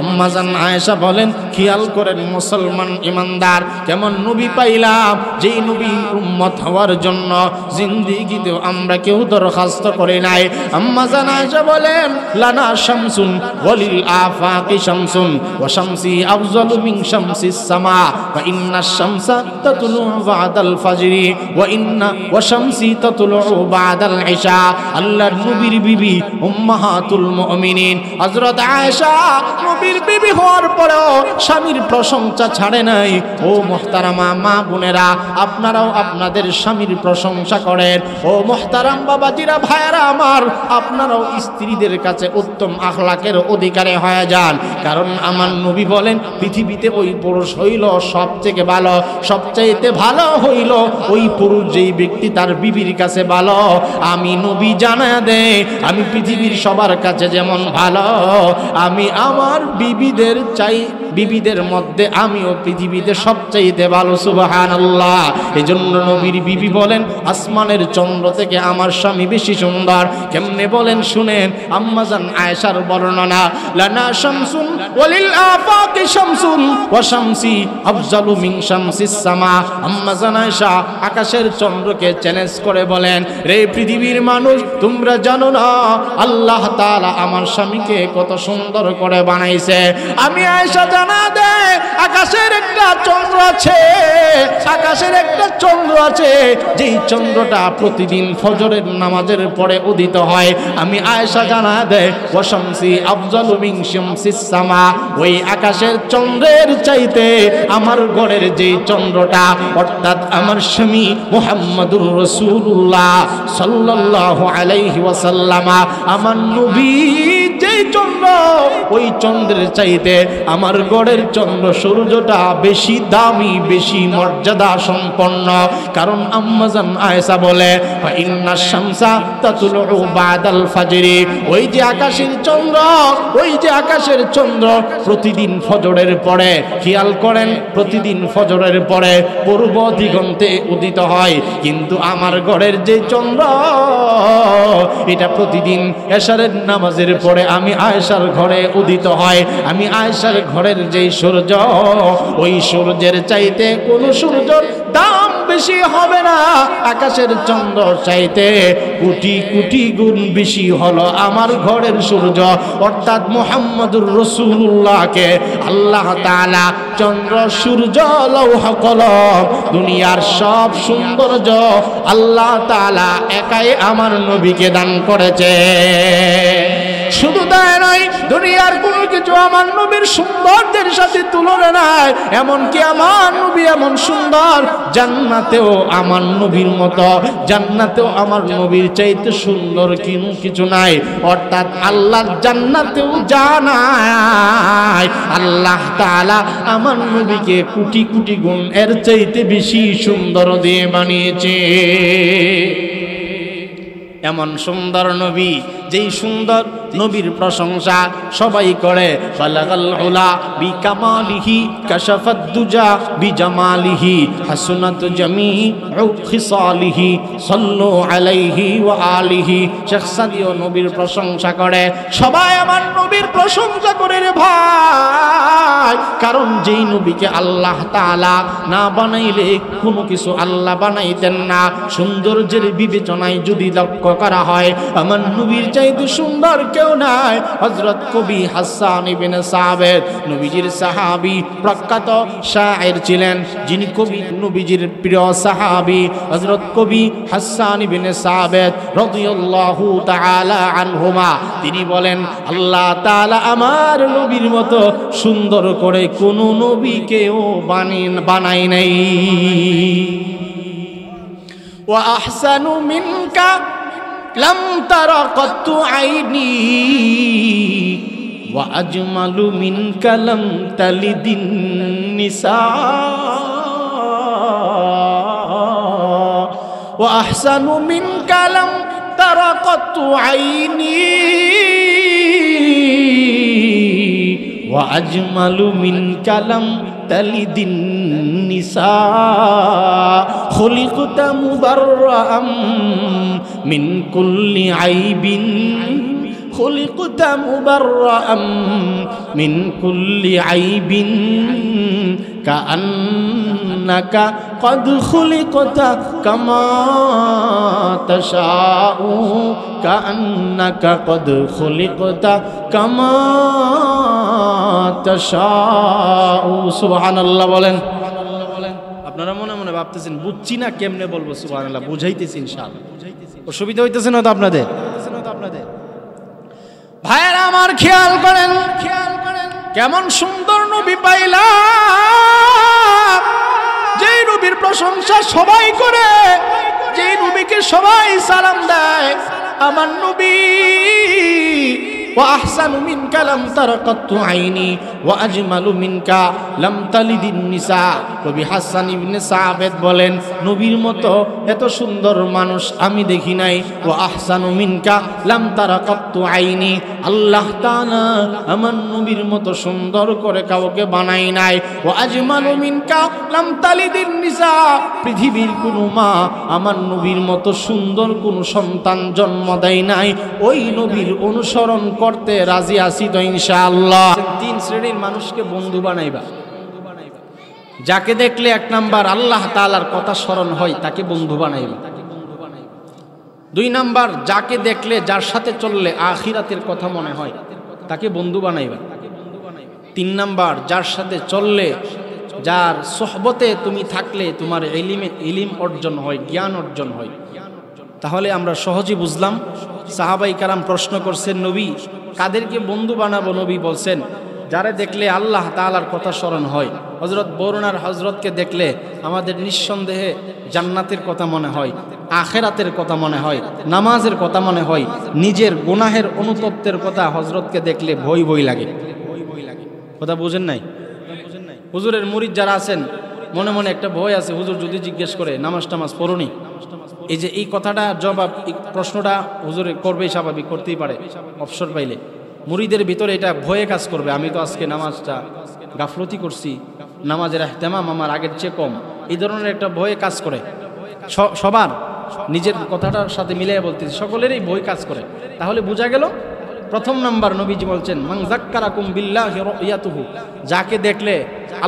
আম্মা আয়েশা বলেন খেয়াল করেন মুসলমান ইমানদার কেমন নবী পাইলাম যেই নবী উম্মত হওয়ার জন্য জিন্দিগিতেও আমরা কেউ দরখাস্ত করে নাই আম্মা জান আয়েশা বলেন লানা শামসুন ওয়ালিল আফাকি শামসুন ওয়া শামসি আফজালু মিন শামসিস সামা ওয়া ইন্না শামসা তাতলু বাদাল ফাজরি ওয়া ইন্না ওয়াশামসি বাদাল ইশা আল্লাহর নবীর বিবি উম্মাহাতুল মুমিনিন হযরত আয়েশা নবীর বিবি হওয়ার পরেও স্বামীর প্রশংসা ছাড়ে নাই ও মোহতারামা মা বোনেরা আপনারাও আপনাদের স্বামীর প্রশংসা করেন ও মোহতারাম বাবাজিরা ভাইয়েরা আমার আপনারাও স্ত্রীদের কাছে উত্তম আখলাকের অধিকারে হয়ে যান কারণ আমার নবী বলেন পৃথিবীতে ওই পুরুষ হইল সবথেকে ভালো সবচাইতে ভালো হইল ওই পুরুষ যেই ব্যক্তি তার বিবির কাছে ভালো আমি নবী জানা দে আমি পৃথিবীর সবার কাছে যেমন ভালো আমি আমার বিবিদের চাই বিবিদের মধ্যে আমিও পৃথিবীতে সবচাইতে ভালো সুবাহান আল্লাহ এই জন্য নবীর বিবি বলেন আসমানের চন্দ্র থেকে আমার স্বামী বেশি সুন্দর কেমনে বলেন শুনেন আম্মাজান আয়েশার বর্ণনা লানা শামসুন ওয়ালিল আফাকি শামসুন ওয়া শামসি আফজালু মিন শামসিস সামা আম্মাজান আয়েশা আকাশের চন্দ্রকে চ্যালেঞ্জ করে বলেন রে পৃথিবীর মানুষ তোমরা জানো না আল্লাহ তাআলা আমার স্বামীকে কত সুন্দর করে বানাইছে আমি আয়েশা জানা দেয় আকাশের একটা চন্দ্র আছে আকাশের একটা চন্দ্র আছে যেই চন্দ্রটা প্রতিদিন ফজরের নামাজের পরে উদিত হয় আমি আয়সা জানা দেয় ওশামসি আফজল সিসামা ওই আকাশের চন্দ্রের চাইতে আমার গড়ের যেই চন্দ্রটা অর্থাৎ আমার স্বামী মোহাম্মদুর রসুল্লাহ সাল্লাহ আলাইহি ওয়াসাল্লামা আমার নবী চন্দ্র ওই চন্দ্রের চাইতে আমার গড়ের চন্দ্র সূর্যটা বেশি দামি বেশি মর্যাদা সম্পন্ন কারণ আম্মাজান আয়েসা বলে বাদাল ফাজরি ওই যে আকাশের চন্দ্র ওই যে আকাশের চন্দ্র প্রতিদিন ফজরের পরে খেয়াল করেন প্রতিদিন ফজরের পরে পূর্ব দিগন্তে উদিত হয় কিন্তু আমার গড়ের যে চন্দ্র এটা প্রতিদিন এশারের নামাজের পরে আমি আমি আয়সার ঘরে উদিত হয় আমি আয়সার ঘরের যেই সূর্য ওই সূর্যের চাইতে কোনো সূর্যর দাম বেশি হবে না আকাশের চন্দ্র চাইতে কুটি কুটি গুণ বেশি হলো আমার ঘরের সূর্য অর্থাৎ মোহাম্মদুর রসুল্লাহকে আল্লাহ তালা চন্দ্র সূর্য লৌহ কলম দুনিয়ার সব সৌন্দর্য আল্লাহ তালা একাই আমার নবীকে দান করেছে শুধু তাই নয় দুনিয়ার কোনো কিছু আমার নবীর সুন্দরদের সাথে তুলনা নাই এমনকি আমার নবী এমন সুন্দর জান্নাত জান্নাতেও আমার নবীর মতো জান্নাতেও আমার নবীর চাইতে সুন্দর কিনু কিছু নাই অর্থাৎ আল্লাহ জান্নাতেও জানায় আল্লাহ তালা আমার নবীকে কুটি কুটি গুণ এর চাইতে বেশি সুন্দর দিয়ে বানিয়েছে এমন সুন্দর নবী যেই সুন্দর নবীর প্রশংসা সবাই করে ফালাকাল্লা বি কামালিহি কাশাফাদ্দুজা বি জামালিহি সল্লু আলাইহি ওয়া আলিহি শেখ নবীর প্রশংসা করে সবাই আমার নবীর প্রশংসা করে রে ভাই কারণ যেই নবীকে আল্লাহ তাআলা না বানাইলে কোনো কিছু আল্লাহ বানাইতেন না সৌন্দর্যের বিবেচনায় যদি লক্ষ্য করা হয় আমার নবীর চাইতে সুন্দর কেউ নাই হজরত কবি হাসান ইবিনে সাহাবেদ নবীজির সাহাবি প্রখ্যাত শাহের ছিলেন যিনি কবি নবীজির প্রিয় সাহাবি হজরত কবি হাসান ইবিন সাহাবেদ রদিউল্লাহু তাআলা আনহুমা তিনি বলেন আল্লাহ তাআলা আমার নবীর মতো সুন্দর করে নবী নবীকেও বানিন বানাই নাই وأحسن منك لم تر قط عيني وأجمل منك لم تلد النساء وأحسن منك لم تر قط عيني وأجمل منك لم تلد النساء خلقت مبرأ من كل عيب خلقت مبرأ من كل عيب كأنك قد خلقت كما تشاء كأنك قد خلقت كما تشاء سبحان الله বলেন আপনারা মনে মনে ভাবতেছেন বুঝছি না কেমনে বলবো সুবাহ বুঝাইতেছি ইনশাআল্লাহ অসুবিধা হইতেছে না তো আপনাদের আপনাদের ভাইয়েরা আমার খেয়াল করেন খেয়াল করেন কেমন সুন্দর নবী পাইলা নবীর প্রশংসা সবাই করে যে নবীকে সবাই সালাম দেয় আমার নবী وأحسن منك لم تر قط عيني وأجمل منك لم تلد النساء কবি হাসান ইবনে সাহাবেদ বলেন নবীর মতো এত সুন্দর মানুষ আমি দেখি নাই ও আহসানু মিনকা লাম তারা কত আইনি আল্লাহ তাআলা আমার নবীর মতো সুন্দর করে কাউকে বানাই নাই ও আজমানু মিনকা লাম তালিদিন নিসা পৃথিবীর কোনো মা আমার নবীর মতো সুন্দর কোনো সন্তান জন্ম দেয় নাই ওই নবীর অনুসরণ কর করতে রাজি আছি তো ইনশাআল্লাহ তিন শ্রেণীর মানুষকে বন্ধু বানাইবা যাকে দেখলে এক নাম্বার আল্লাহ তালার কথা স্মরণ হয় তাকে বন্ধু বানাইবা দুই নাম্বার যাকে দেখলে যার সাথে চললে আখিরাতের কথা মনে হয় তাকে বন্ধু বানাইবা তিন নাম্বার যার সাথে চললে যার সহবতে তুমি থাকলে তোমার এলিমে এলিম অর্জন হয় জ্ঞান অর্জন হয় তাহলে আমরা সহজে বুঝলাম সাহাবাই কারাম প্রশ্ন করছেন নবী কাদেরকে বন্ধু বানাবো নবী বলছেন যারা দেখলে আল্লাহ তালার কথা স্মরণ হয় হজরত বরুণার হজরতকে দেখলে আমাদের নিঃসন্দেহে জান্নাতের কথা মনে হয় আখেরাতের কথা মনে হয় নামাজের কথা মনে হয় নিজের গুনাহের অনুতপ্তের কথা হজরতকে দেখলে ভই বই লাগে কথা বুঝেন নাই হুজুরের মুরিদ যারা আছেন মনে মনে একটা ভয় আছে হুজুর যদি জিজ্ঞেস করে নামাজ টামাজ পড়ুনি এই যে এই কথাটা জবাব প্রশ্নটা হুজুরে করবে স্বাভাবিক করতেই পারে অবসর পাইলে মুড়িদের ভিতরে এটা ভয়ে কাজ করবে আমি তো আজকে নামাজটা গাফলতি করছি নামাজের এহতেমাম আমার আগের চেয়ে কম এই ধরনের একটা ভয়ে কাজ করে সবার নিজের কথাটার সাথে মিলিয়ে বলতেছি সকলেরই বই কাজ করে তাহলে বোঝা গেল প্রথম নাম্বার নবীজি বলছেন মাংজাক্কারাকুম বিল্লাহ ইয়াতুহু যাকে দেখলে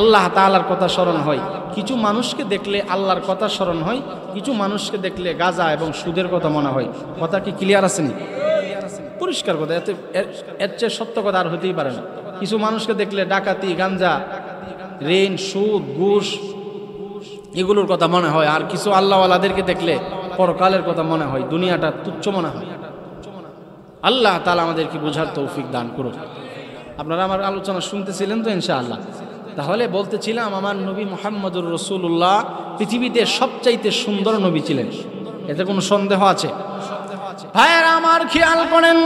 আল্লাহ তালার কথা স্মরণ হয় কিছু মানুষকে দেখলে আল্লাহর কথা স্মরণ হয় কিছু মানুষকে দেখলে গাজা এবং সুদের কথা মনে হয় কথা কি ক্লিয়ার আসেনি পরিষ্কার কথা এতে এর চেয়ে সত্য কথা আর হতেই পারে না কিছু মানুষকে দেখলে ডাকাতি গাঞ্জা ঋণ সুদ ঘুষ এগুলোর কথা মনে হয় আর কিছু আল্লাহওয়ালাদেরকে দেখলে পরকালের কথা মনে হয় দুনিয়াটা তুচ্ছ মনে হয় আল্লাহ তালা আমাদেরকে বোঝার তৌফিক দান করুন আপনারা আমার আলোচনা শুনতেছিলেন তো ইনশাআল্লাহ তাহলে বলতেছিলাম আমার নবী মোহাম্মদুর রসুল্লাহ পৃথিবীতে সবচাইতে সুন্দর নবী ছিলেন এতে কোনো সন্দেহ আছে ভাইয়েরা আমার খেয়াল করেন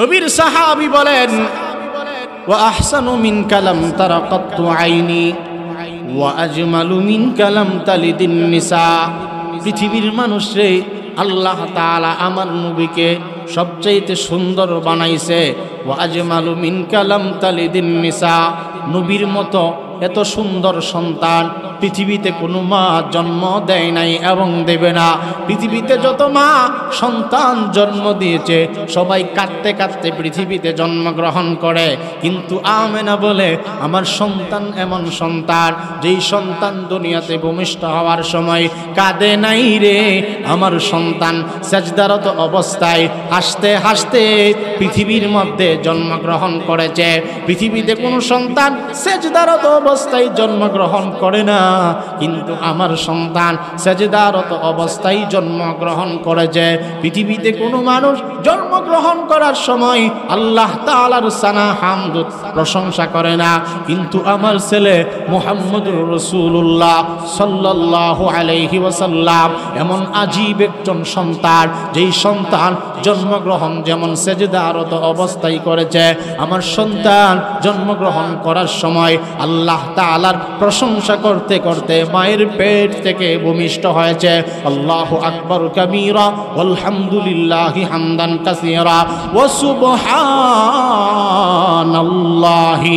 নবীর সাহাবি বলেন ও আহসানু মিন কালাম তারা কত্তু আইনি ও আজমালু মিন কালাম তালিদিন নিসা পৃথিবীর মানুষ রে আল্লাহ তালা আমার নবীকে সবচেয়েতে সুন্দর বানাইছে ও আজমালু মিন তালিদিন নিসা নবীর মতো এত সুন্দর সন্তান পৃথিবীতে কোনো মা জন্ম দেয় নাই এবং দেবে না পৃথিবীতে যত মা সন্তান জন্ম দিয়েছে সবাই কাঁদতে কাঁদতে পৃথিবীতে জন্মগ্রহণ করে কিন্তু আমেনা বলে আমার সন্তান এমন সন্তান যেই সন্তান দুনিয়াতে ভূমিষ্ঠ হওয়ার সময় কাঁদে নাই রে আমার সন্তান সেজদারত অবস্থায় হাসতে হাসতে পৃথিবীর মধ্যে জন্মগ্রহণ করেছে পৃথিবীতে কোনো সন্তান সেজদারত অবস্থায় জন্মগ্রহণ করে না কিন্তু আমার সন্তান সেজেদারত অবস্থায় জন্মগ্রহণ করে যায় পৃথিবীতে কোনো মানুষ জন্মগ্রহণ করার সময় আল্লাহ তালার সানা হামদ প্রশংসা করে না কিন্তু আমার ছেলে মোহাম্মদুর রসুল্লাহ সাল্লাহ আলহি ওসাল্লাম এমন আজীব একজন সন্তান যেই সন্তান জন্মগ্রহণ যেমন সেজেদারত অবস্থায় করেছে আমার সন্তান জন্মগ্রহণ করার সময় আল্লাহ আল্লাহ তালার প্রশংসা করতে করতে মায়ের পেট থেকে ভূমিষ্ঠ হয়েছে আল্লাহ আকবর কামিরা আলহামদুলিল্লাহ হামদান কাসিয়রা ও সুবহান আল্লাহি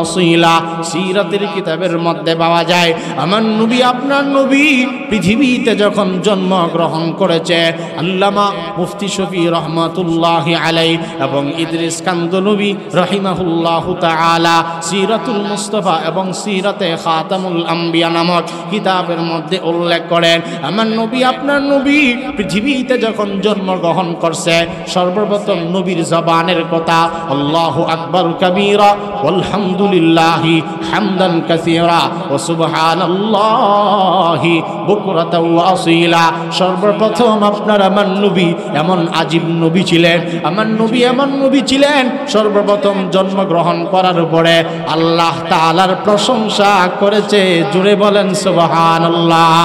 আসিলা সিরাতের কিতাবের মধ্যে পাওয়া যায় আমার নবী আপনার নবী পৃথিবীতে যখন জন্ম গ্রহণ করেছে আল্লামা মুফতি শফি রহমাতুল্লাহ আলাই এবং ইদ্রিস কান্দনবী রহিমাহুল্লাহ তালা সিরাতুল মুস্তফা এবং সিরাতে খাতামুল আম্বিয়া নামক কিতাবের মধ্যে উল্লেখ করেন আমার নবী আপনার নবী পৃথিবীতে যখন জন্মগ্রহণ করছে সর্বপ্রথম নবীর জবানের কথা আল্লাহ আকবর কবীরা আলহামদুলিল্লাহ হামদান কাসীরা ও সুবহানাল্লাহি ওয়া ওয়াসিলা সর্বপ্রথম আপনার আমার নবী এমন আজীব নবী ছিলেন আমার নবী এমন নবী ছিলেন সর্বপ্রথম জন্মগ্রহণ করার পরে আল্লাহ তাআলার প্রশংসা করেছে জুড়ে বলেন সুবহানাল্লাহ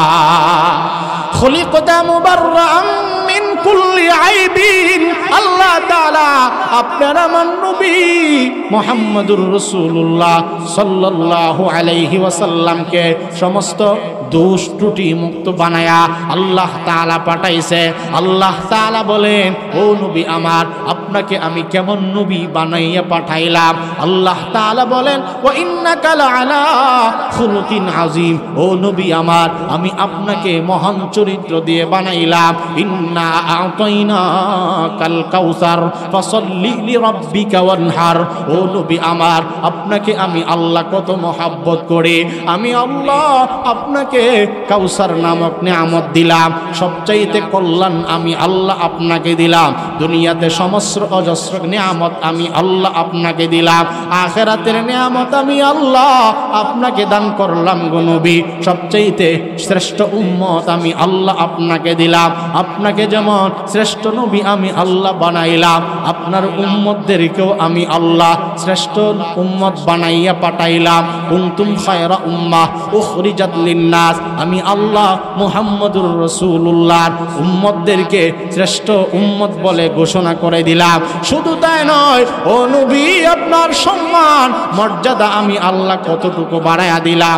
খলিকতা মুবাররাম কুল্লি আইবিন আল্লাহ তাআলা আপনার আমার নবী মোহাম্মদুর রসুল্লাহ সাল্লাল্লাহু আলাইহি ওয়াসাল্লামকে সমস্ত দোষ ত্রুটি মুক্ত বানায়া আল্লাহ তালা পাঠাইছে আল্লাহ তালা বলেন ও নবী আমার আপনাকে আমি কেমন নবী বানাইয়া পাঠাইলাম আল্লাহ তালা বলেন ও আলা খুলুকিন আজিম ও নবী আমার আমি আপনাকে মহান চরিত্র দিয়ে বানাইলাম কাল কাউসার ফসল্লি ও নবী আমার আপনাকে আমি আল্লাহ কত মহাব্বত করে আমি আল্লাহ আপনাকে কাউসার নামক নিয়ামত দিলাম সবচাইতে কল্যাণ আমি আল্লাহ আপনাকে দিলাম দুনিয়াতে সমস্র অজস্র নিয়ামত আমি আল্লাহ আপনাকে দিলাম আখেরাতের নিয়ামত আমি আল্লাহ আপনাকে দান করলাম গনবী সবচাইতে শ্রেষ্ঠ উম্মত আমি আল্লাহ আপনাকে দিলাম আপনাকে যেমন শ্রেষ্ঠ নবী আমি আল্লাহ বানাইলাম আপনার উম্মতদেরকেও আমি আল্লাহ শ্রেষ্ঠ উম্মত বানাইয়া পাঠাইলাম কুন্তুম খায়রা উম্মাহ উখরিজাত লিন্নাস কাজ আমি আল্লাহ মুহাম্মদুর রসুল্লাহ উম্মদদেরকে শ্রেষ্ঠ উম্মদ বলে ঘোষণা করে দিলাম শুধু তাই নয় ও আপনার সম্মান মর্যাদা আমি আল্লাহ কতটুকু বাড়াইয়া দিলাম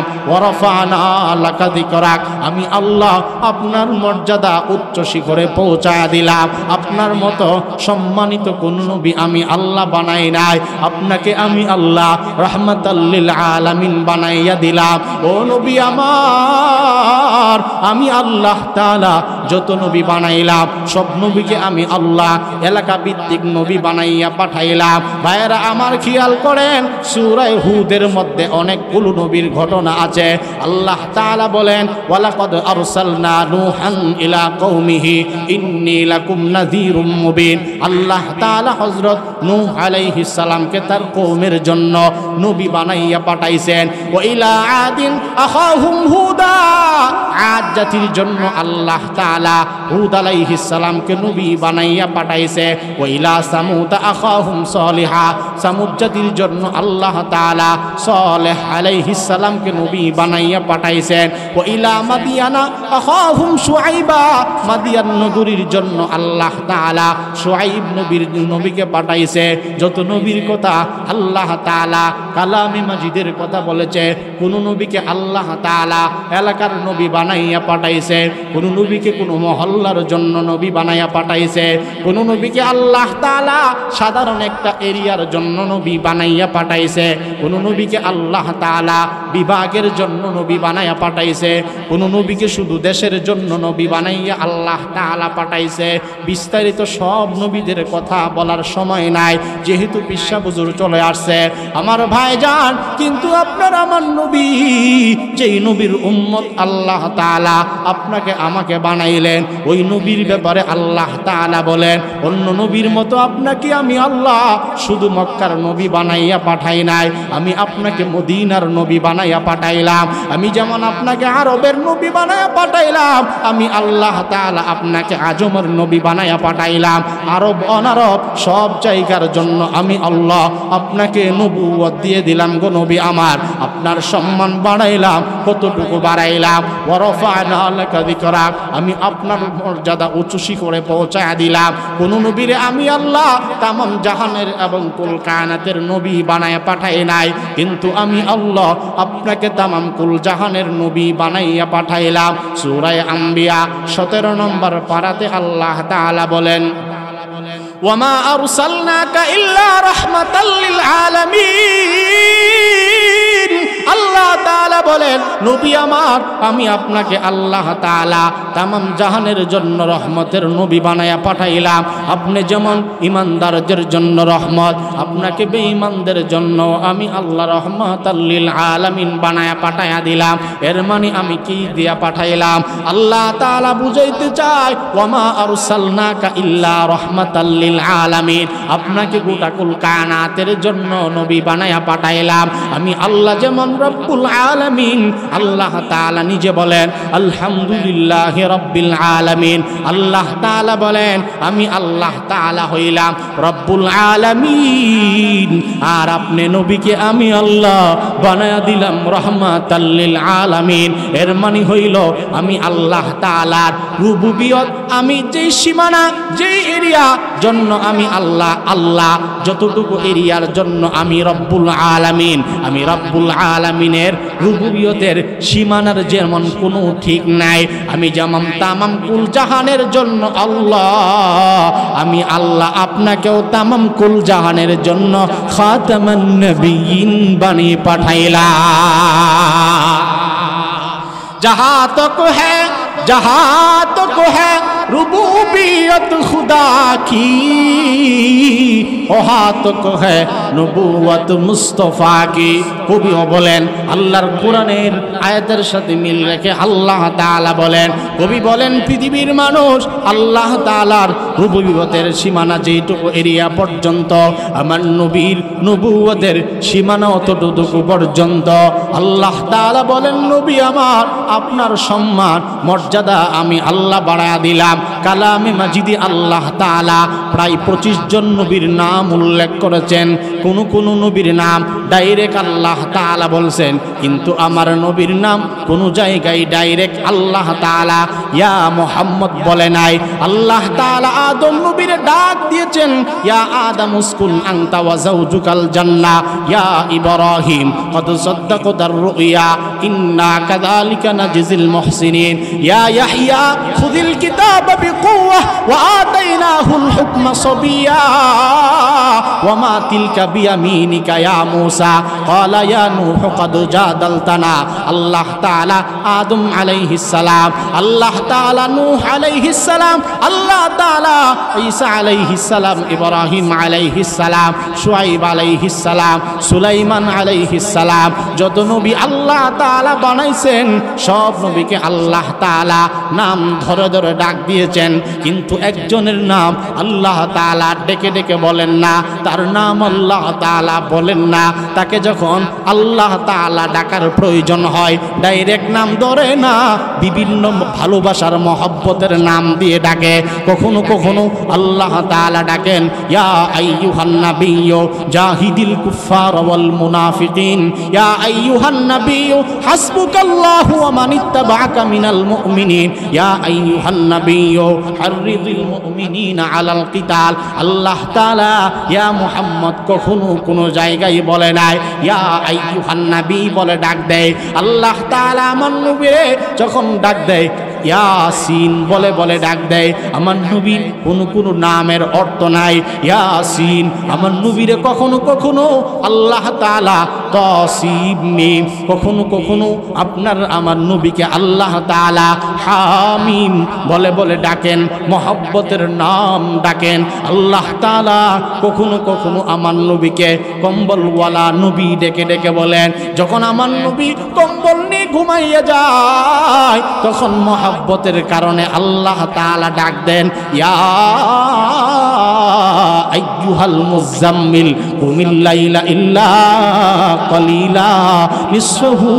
করাক আমি আল্লাহ আপনার মর্যাদা উচ্চ শিখরে পৌঁছায়া দিলাম আপনার মতো সম্মানিত কোন নবী আমি আল্লাহ বানাই নাই আপনাকে আমি আল্লাহ রহমতাল্লিল আলামিন বানাইয়া দিলাম ও নবী আমার আমার আমি আল্লাহ তালা যত নবী বানাইলাম সব নবীকে আমি আল্লাহ এলাকা ভিত্তিক নবী বানাইয়া পাঠাইলাম ভাইয়েরা আমার খেয়াল করেন সুরাই হুদের মধ্যে অনেকগুলো নবীর ঘটনা আছে আল্লাহ তালা বলেন ওয়ালাকদ আরসালনা নুহান ইলা কৌমিহি ইন্নি লাকুম মুবিন আল্লাহ তাআলা হযরত নূহ আলাইহিস সালামকে তার কওমের জন্য নবী বানাইয়া পাঠাইছেন ওয়া ইলা আদিন আখাহুম হুদা আজ জাতির জন্য আল্লাহ তাআলা হুদ আলাইহিস সালামকে নবী বানাইয়া পাঠাইছে ওয়াইলা সামুদ আখাহুম সলিহা সামুদ জাতির জন্য আল্লাহ তাআলা সলেহ আলাইহিস নবী বানাইয়া পাঠাইছেন ওয়াইলা মাদিয়ানা আখাহুম শুআইবা মাদিয়ান নগরীর জন্য আল্লাহ তাআলা সোয়াইব নবীর নবীকে পাঠাইছে যত নবীর কথা আল্লাহ তাআলা কালামে মাজিদের কথা বলেছে কোন নবীকে আল্লাহ তাআলা এলাকার নবী বানাইয়া পাঠাইছে কোন নবীকে কোনো মহল্লার জন্য নবী বানাইয়া পাঠাইছে কোন নবীকে আল্লাহ তালা সাধারণ একটা এরিয়ার জন্য নবী বানাইয়া পাঠাইছে কোন নবীকে আল্লাহ তালা বিভাগের জন্য নবী বানাইয়া পাঠাইছে কোন নবীকে শুধু দেশের জন্য নবী বানাইয়া আল্লাহ তালা পাঠাইছে বিস্তারিত সব নবীদের কথা বলার সময় নাই যেহেতু বিশ্বা বুজুর চলে আসছে আমার ভাইজান কিন্তু আপনার আমার নবী যেই নবীর উম উম্মত আল্লাহ তালা আপনাকে আমাকে বানাইলেন ওই নবীর ব্যাপারে আল্লাহ তালা বলেন অন্য নবীর মতো আপনাকে আমি আল্লাহ শুধু মক্কার নবী বানাইয়া পাঠাই নাই আমি আপনাকে মদিনার নবী বানাইয়া পাঠাইলাম আমি যেমন আপনাকে আরবের নবী বানাইয়া পাঠাইলাম আমি আল্লাহ তালা আপনাকে আজমের নবী বানাইয়া পাঠাইলাম আরব অনারব সব জায়গার জন্য আমি আল্লাহ আপনাকে নবুয় দিয়ে দিলাম গো নবী আমার আপনার সম্মান বাড়াইলাম কতটুকু বানাই বাড়াইলাম বরফানকরা আমি আপনার মর্যাদা উচুসি করে পৌঁছায় দিলাম কোন নবীর আমি আল্লাহ তামাম জাহানের এবং কুলকানাতের নবী বানায় পাঠাই নাই কিন্তু আমি আল্লাহ আপনাকে তামাম কুল জাহানের নবী বানাইয়া পাঠাইলাম সুরায় আম্বিয়া সতেরো নম্বর পাড়াতে আল্লাহ তালা বলেন وما أرسلناك إلا رحمة للعالمين আল্লাহ তালা বলেন নবী আমার আমি আপনাকে আল্লাহ তালা তামাম জাহানের জন্য রহমতের নবী বানায়া পাঠাইলাম আপনি যেমন ইমানদারদের জন্য রহমত আপনাকে বেঈমানদের জন্য আমি আল্লাহ রহমত আল্লিল আলামিন বানায়া পাঠাইয়া দিলাম এর মানে আমি কি দিয়া পাঠাইলাম আল্লাহ তালা বুঝাইতে চাই ওমা আর সালনাকা ইল্লা রহমত আল্লিল আলামিন আপনাকে গোটাকুল কানাতের জন্য নবী বানায়া পাঠাইলাম আমি আল্লাহ যেমন রব রব্বুল আলামিন আল্লাহ তাআলা নিজে বলেন আলহামদুলিল্লাহি রব্বিল আলামিন আল্লাহ তাআলা বলেন আমি আল্লাহ তাআলা হইলাম রব্বুল আলামিন আর আপনি নবীকে আমি আল্লাহ বানায়া দিলাম লিল আলামিন এর মানে হইল আমি আল্লাহ তাআলার রুবুবিয়ত আমি যেই সীমানা যেই এরিয়া জন্য আমি আল্লাহ আল্লাহ যতটুকু এরিয়ার জন্য আমি রব্বুল আলামিন আমি রব্বুল আলামিন রহমানের রুবুবিয়তের সীমানার যেমন কোনো ঠিক নাই আমি যেমন তামাম কুল জাহানের জন্য আল্লাহ আমি আল্লাহ আপনাকেও তামাম কুল জাহানের জন্য খাতামান পাঠাইলা जहाँ तक है जहाँ ربوبیت خدا কি অহাতক কহে নবুয়াত মুস্তফা কি কবিও বলেন আল্লাহর কোরআনের আয়াতের সাথে মিল রেখে আল্লাহ তাআলা বলেন কবি বলেন পৃথিবীর মানুষ আল্লাহ তালার রুবিবতের সীমানা যেটুকু এরিয়া পর্যন্ত আমার নবীর নবুয়তের সীমানা অতটুকু পর্যন্ত আল্লাহ তাআলা বলেন নবী আমার আপনার সম্মান মর্যাদা আমি আল্লাহ বাড়া দিলাম কালাম কালামে মাজিদি আল্লাহ তালা প্রায় পঁচিশ জন নবীর নাম উল্লেখ করেছেন কোন কোন নবীর নাম ডাইরেক্ট আল্লাহ তালা বলছেন কিন্তু আমার নবীর নাম কোন জায়গায় ডাইরেক্ট আল্লাহ তালা ইয়া মোহাম্মদ বলে নাই আল্লাহ তালা আদম নবীর ডাক দিয়েছেন ইয়া আদম উস্কুল আংতাওয়াজুকাল জান্না ইয়া ইবরাহিম কত সদ্দা কদার রুইয়া ইন্না কাদালিকা জিজিল মহসিন ইয়া ইয়াহিয়া সুদিল কিতাব الكتاب بقوة وآتيناه الحكم صبيا وما تلك بيمينك يا موسى قال يا نوح قد جادلتنا আল্লাহ তালা আদম আলাইহিসালাম আল্লাহ তালা নূহ আলাইহিসালাম আল্লাহ তালা ঈসা আলাইহিসালাম ইব্রাহিম আলাইহিসালাম শুয়াইব আলাইহিসালাম সুলাইমান আলাইহিসালাম যত নবী আল্লাহ তালা বানাইছেন সব নবীকে আল্লাহ তালা নাম ধরে ধরে ডাক দিয়ে দিয়েছেন কিন্তু একজনের নাম আল্লাহ তালা ডেকে ডেকে বলেন না তার নাম আল্লাহ তালা বলেন না তাকে যখন আল্লাহ তালা ডাকার প্রয়োজন হয় ডাইরেক্ট নাম ধরে না বিভিন্ন ভালোবাসার মহব্বতের নাম দিয়ে ডাকে কখনো কখনো আল্লাহ তালা ডাকেন ইয়া আইয়ুহান্নাবিয়্য জাহিদিল কুফার ওয়াল মুনাফিকিন ইয়া আইয়ুহান্নাবিয়্য হাসবুকাল্লাহু ওয়া মানিত্তাবাআকা মিনাল মুমিনিন ইয়া আইয়ুহান্নাবিয়্য নাবিয়্যু হাররিযুল মুমিনিনা আলাল আল্লাহ তাআলা ইয়া মুহাম্মদ কখনো কোনো জায়গায় বলে নাই ইয়া আইয়ুহান নাবী বলে ডাক দেয় আল্লাহ তাআলা আমার যখন ডাক দেয় ইয়াসিন বলে বলে ডাক দেয় আমার নবীর কোনো কোনো নামের অর্থ নাই ইয়াসিন আমার নবীরে কখনো কখনো আল্লাহ তালা তসিব নে কখনো কখনো আপনার আমার নবীকে আল্লাহ তালা হামিম বলে বলে ডাকেন মহব্বতের নাম ডাকেন আল্লাহ তালা কখনো কখনো আমার নবীকে কম্বলওয়ালা নবী ডেকে ডেকে বলেন যখন আমার নবী কম্বল নিয়ে ঘুমাইয়া যায় তখন মহাব মহব্বতের কারণে আল্লাহ তালা ডাক দেন ইয়াহাল মুজাম্মিল কুমিল্লাইলা ইল্লা কলিলা নিঃসহু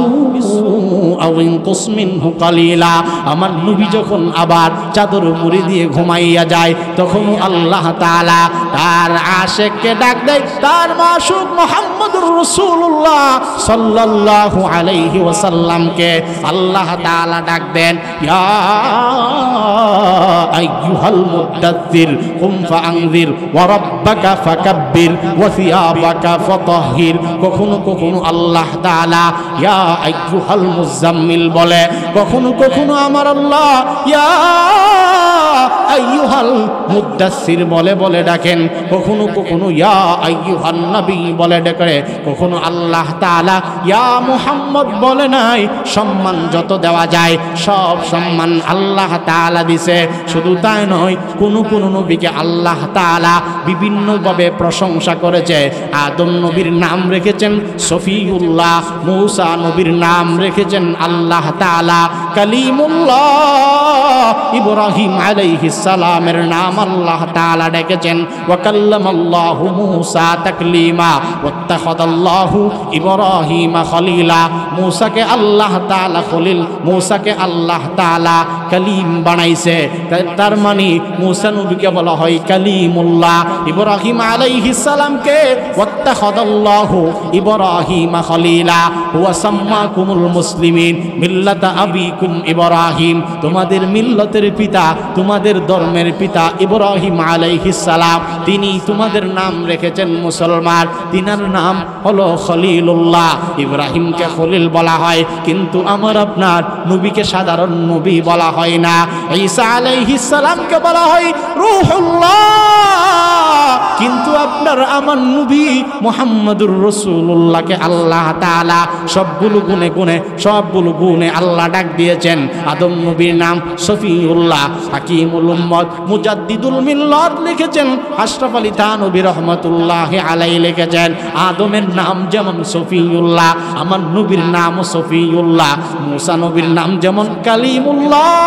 কালিলা আমার নবী যখন আবার চাদর মুড়ি দিয়ে ঘুমাইয়া যায় তখন আল্লাহ তালা তার আশেককে ডাক দেয় তার মাসুক মোহাম্মদুর রসুল্লাহ আলাইহি আল্লাহ তালা ডাক দেন ইয়া আইয়ুহাল মুদাদ্দির কুম ফাকাব্বির কখনো কখনো আল্লাহ তাআলা ইয়া আইয়ুহাল মুজ মুজাম্মিল বলে কখনো কখনো আমার আল্লাহ ইয়া আইয়ুহাল মুদাসির বলে বলে ডাকেন কখনো কখনো ইয়া আইয়ুহান নবী বলে ডাকে কখনো আল্লাহ তাআলা ইয়া মুহাম্মদ বলে নাই সম্মান যত দেওয়া যায় সব সম্মান আল্লাহ তাআলা দিছে শুধু তাই নয় কোনো কোনো নবীকে আল্লাহ তাআলা বিভিন্নভাবে প্রশংসা করেছে আদম নবীর নাম রেখেছেন সফিউল্লাহ মৌসা নবীর নাম রেখেছেন আল্লাহ তাআলা কালিমুল্লাহ ইব্রাহিম আলাইহিস সালামের নাম আল্লাহ তালা ডেকেছেন ওয়াকাল্লামাল্লাহু মূসা তাকলিমা ওয়াত্তাখাদাল্লাহু ইব্রাহিমা খলিলা মুসাকে আল্লাহ তালা খলিল মুসাকে আল্লাহ তালা কালিম বানাইছে তার মানে মুসা নবীকে বলা হয় কালিমুল্লাহ ইব্রাহিম আলাইহিস সালামকে ওয়াত্তাখাদাল্লাহু ইব্রাহিমা খলিলা ওয়া সাম্মাকুমুল মুসলিমিন মিল্লাতা আবিকুম ইব্রাহিম তোমাদের মিল্লতের পিতা তোমাদের ধর্মের পিতা ইব্রাহিম আলাইহিস সালাম তিনি তোমাদের নাম রেখেছেন মুসলমান তিনার নাম হলো খলিলুল্লাহ ইব্রাহিমকে খলিল বলা হয় কিন্তু আমার আপনার নবীকে সাধারণ নবী বলা হয় হয় না ঈসা আলাইহিসালামকে বলা হয় রুহুল্লাহ কিন্তু আপনার আমার নবী মোহাম্মদুর রসুল্লাহকে আল্লাহ তালা সবগুলো গুনে গুনে সবগুলো গুনে আল্লাহ ডাক দিয়েছেন আদম নবীর নাম সফিউল্লাহ হাকিমুল উম্মদ মুজাদ্দিদুল মিল্লদ লিখেছেন আশরাফ আলী থানবী রহমতুল্লাহ আলাই লিখেছেন আদমের নাম যেমন সফিউল্লাহ আমার নবীর নাম সফিউল্লাহ মুসা নবীর নাম যেমন কালিমুল্লাহ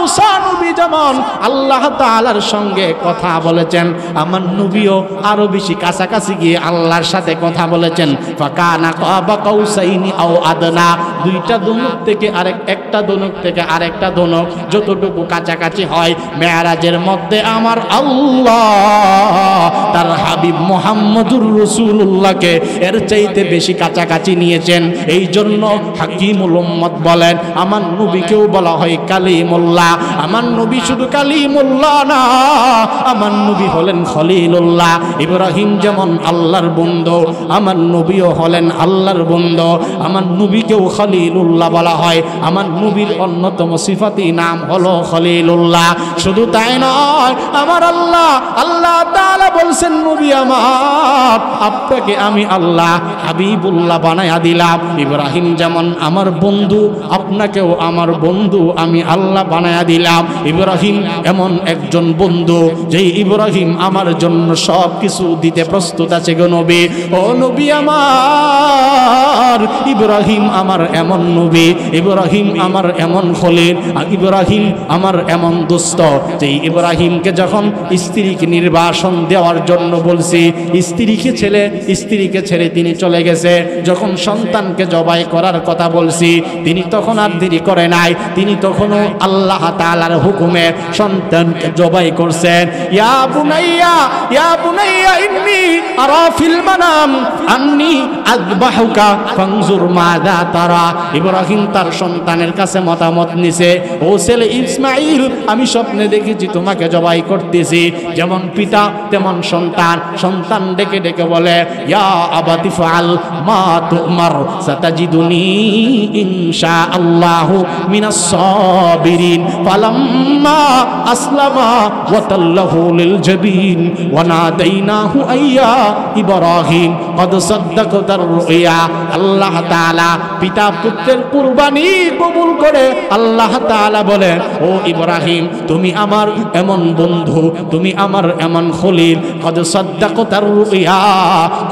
মুসা নবী যেমন আল্লাহ তাআলার সঙ্গে কথা বলেছেন আমার নবীও আরো বেশি কাছাকাছি গিয়ে আল্লাহর সাথে কথা বলেছেন ফাকানা কাবা কাউসাইনি আও আদনা দুইটা দনুক থেকে আরেক একটা দনুক থেকে আরেকটা দনুক যতটুকু কাছাকাছি হয় মেয়ারাজের মধ্যে আমার আল্লাহ তার হাবিব মোহাম্মদুর রসুল্লাহকে এর চাইতে বেশি কাছাকাছি নিয়েছেন এই জন্য হাকিমুল উম্মত বলেন আমার নবীকেও বলা হয় কালিমুল্লাহ আমার নবী শুধু কালিমুল্লাহ না আমার নবী হলেন খলিলুল্লাহ ইব্রাহিম যেমন আল্লাহর বন্ধু আমার নবীও হলেন আল্লাহর বন্ধু আমার নবীকেও খলিলুল্লাহ বলা হয় আমার নবীর অন্যতম সিফাতি নাম হলো খলিলুল্লাহ শুধু তাই নয় আমার আল্লাহ আল্লাহ তালা বলছেন নবী আমার আপনাকে আমি আল্লাহ হাবিবুল্লাহ বানাইয়া দিলাম ইব্রাহিম যেমন আমার বন্ধু আপনাকেও আমার বন্ধু আমি আল্লাহ বানাই দেখা দিলাম ইব্রাহিম এমন একজন বন্ধু যেই ইব্রাহিম আমার জন্য সব কিছু দিতে প্রস্তুত আছে গো নবী ও নবী আমার ইব্রাহিম আমার এমন নবী ইব্রাহিম আমার এমন খলিল ইব্রাহিম আমার এমন দুস্থ যেই ইব্রাহিমকে যখন স্ত্রীকে নির্বাসন দেওয়ার জন্য বলছি স্ত্রীকে ছেলে স্ত্রীকে ছেড়ে তিনি চলে গেছে যখন সন্তানকে জবাই করার কথা বলছি তিনি তখন আর দেরি করে নাই তিনি তখনও আল্লাহ তালার হুকুমে সন্তানকে জবাই করছেন ইয়া বুনাইয়া ইয়া বুনাইয়া ইন্নি আরা ফিল মানাম আন্নি আযবাহুকা ফানজুর মাযা তারা ইব্রাহিম তার সন্তানের কাছে মতামত নিছে ও ছেলে ইসমাঈল আমি স্বপ্নে দেখেছি তোমাকে জবাই করতেছি যেমন পিতা তেমন সন্তান সন্তান ডেকে ডেকে বলে ইয়া আবাতি ফাল মা তুমার সাতাজিদুনি আল্লাহ মিনাস সাবিরিন فلما আল্লাহ তাআলা পিতা পুত্রের কুরবানি কবুল করে আল্লাহ তাআলা ও ইব্রাহিম তুমি আমার এমন বন্ধু তুমি আমার এমন খলিল কদ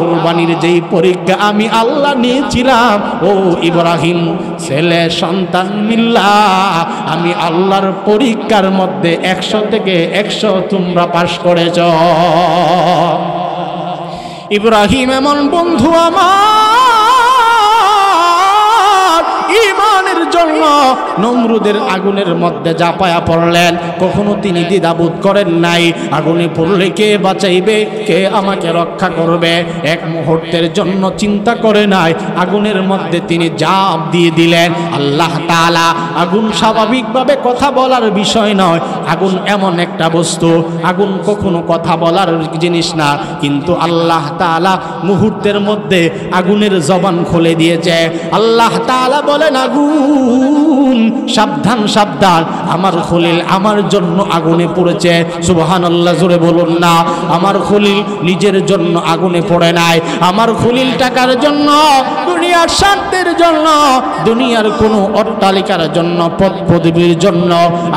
কুরবানির যেই পরীক্ষা আমি আল্লাহ নিয়েছিলাম ও ইব্রাহিম ছেলে সন্তান মিল্লা আমি আল্লাহ আমার পরীক্ষার মধ্যে একশো থেকে একশো তোমরা পাশ করেছ ইব্রাহিম এমন বন্ধু আমার ইমানের জন্য নমরুদের আগুনের মধ্যে জাপায়া পড়লেন কখনো তিনি দ্বিধাবোধ করেন নাই আগুনে পড়লে কে বাঁচাইবে কে আমাকে রক্ষা করবে এক মুহূর্তের জন্য চিন্তা করে নাই আগুনের মধ্যে তিনি জাপ দিয়ে দিলেন আল্লাহ তালা আগুন স্বাভাবিকভাবে কথা বলার বিষয় নয় আগুন এমন একটা বস্তু আগুন কখনো কথা বলার জিনিস না কিন্তু আল্লাহ তালা মুহূর্তের মধ্যে আগুনের জবান খুলে দিয়েছে আল্লাহ তালা বলে হয় না গুণ সাবধান সাবধান আমার খলিল আমার জন্য আগুনে পড়েছে সুবহান আল্লাহ জোরে বলুন না আমার খলিল নিজের জন্য আগুনে পড়ে নাই আমার খলিল টাকার জন্য দুনিয়ার শান্তির জন্য দুনিয়ার কোনো অট্টালিকার জন্য পদ পদবীর জন্য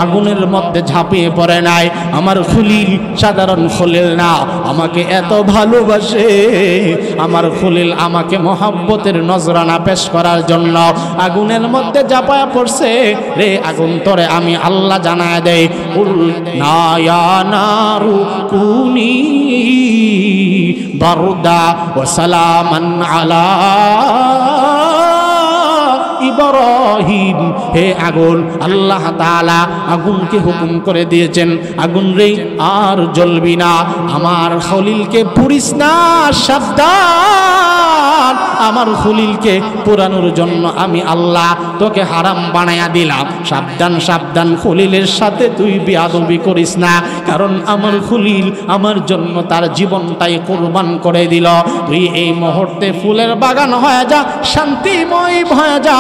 আগুনের মধ্যে ঝাঁপিয়ে পড়ে নাই আমার খলিল সাধারণ খলিল না আমাকে এত ভালোবাসে আমার খলিল আমাকে মহাব্বতের নজরানা পেশ করার জন্য আগুন আগুনের মধ্যে জাপায়া পড়ছে রে আগুন তরে আমি আল্লাহ জানায় দেয় উল নারু কুনি বারদা ও সালামান আলা ইব্রাহিম হে আগুন আল্লাহ তাআলা আগুনকে হুকুম করে দিয়েছেন আগুন রে আর জ্বলবি না আমার খলিলকে পুরিস না সাবধান আমার আমার খলিলকে পুরানোর জন্য আমি আল্লাহ তোকে হারাম বানাইয়া দিলাম সাবধান সাবধান খুলিলের সাথে তুই বিয়াদবি করিস না কারণ আমার খুলিল আমার জন্য তার জীবনটাই কোরবান করে দিল তুই এই মুহূর্তে ফুলের বাগান হয়ে যা শান্তিময় হয়ে যা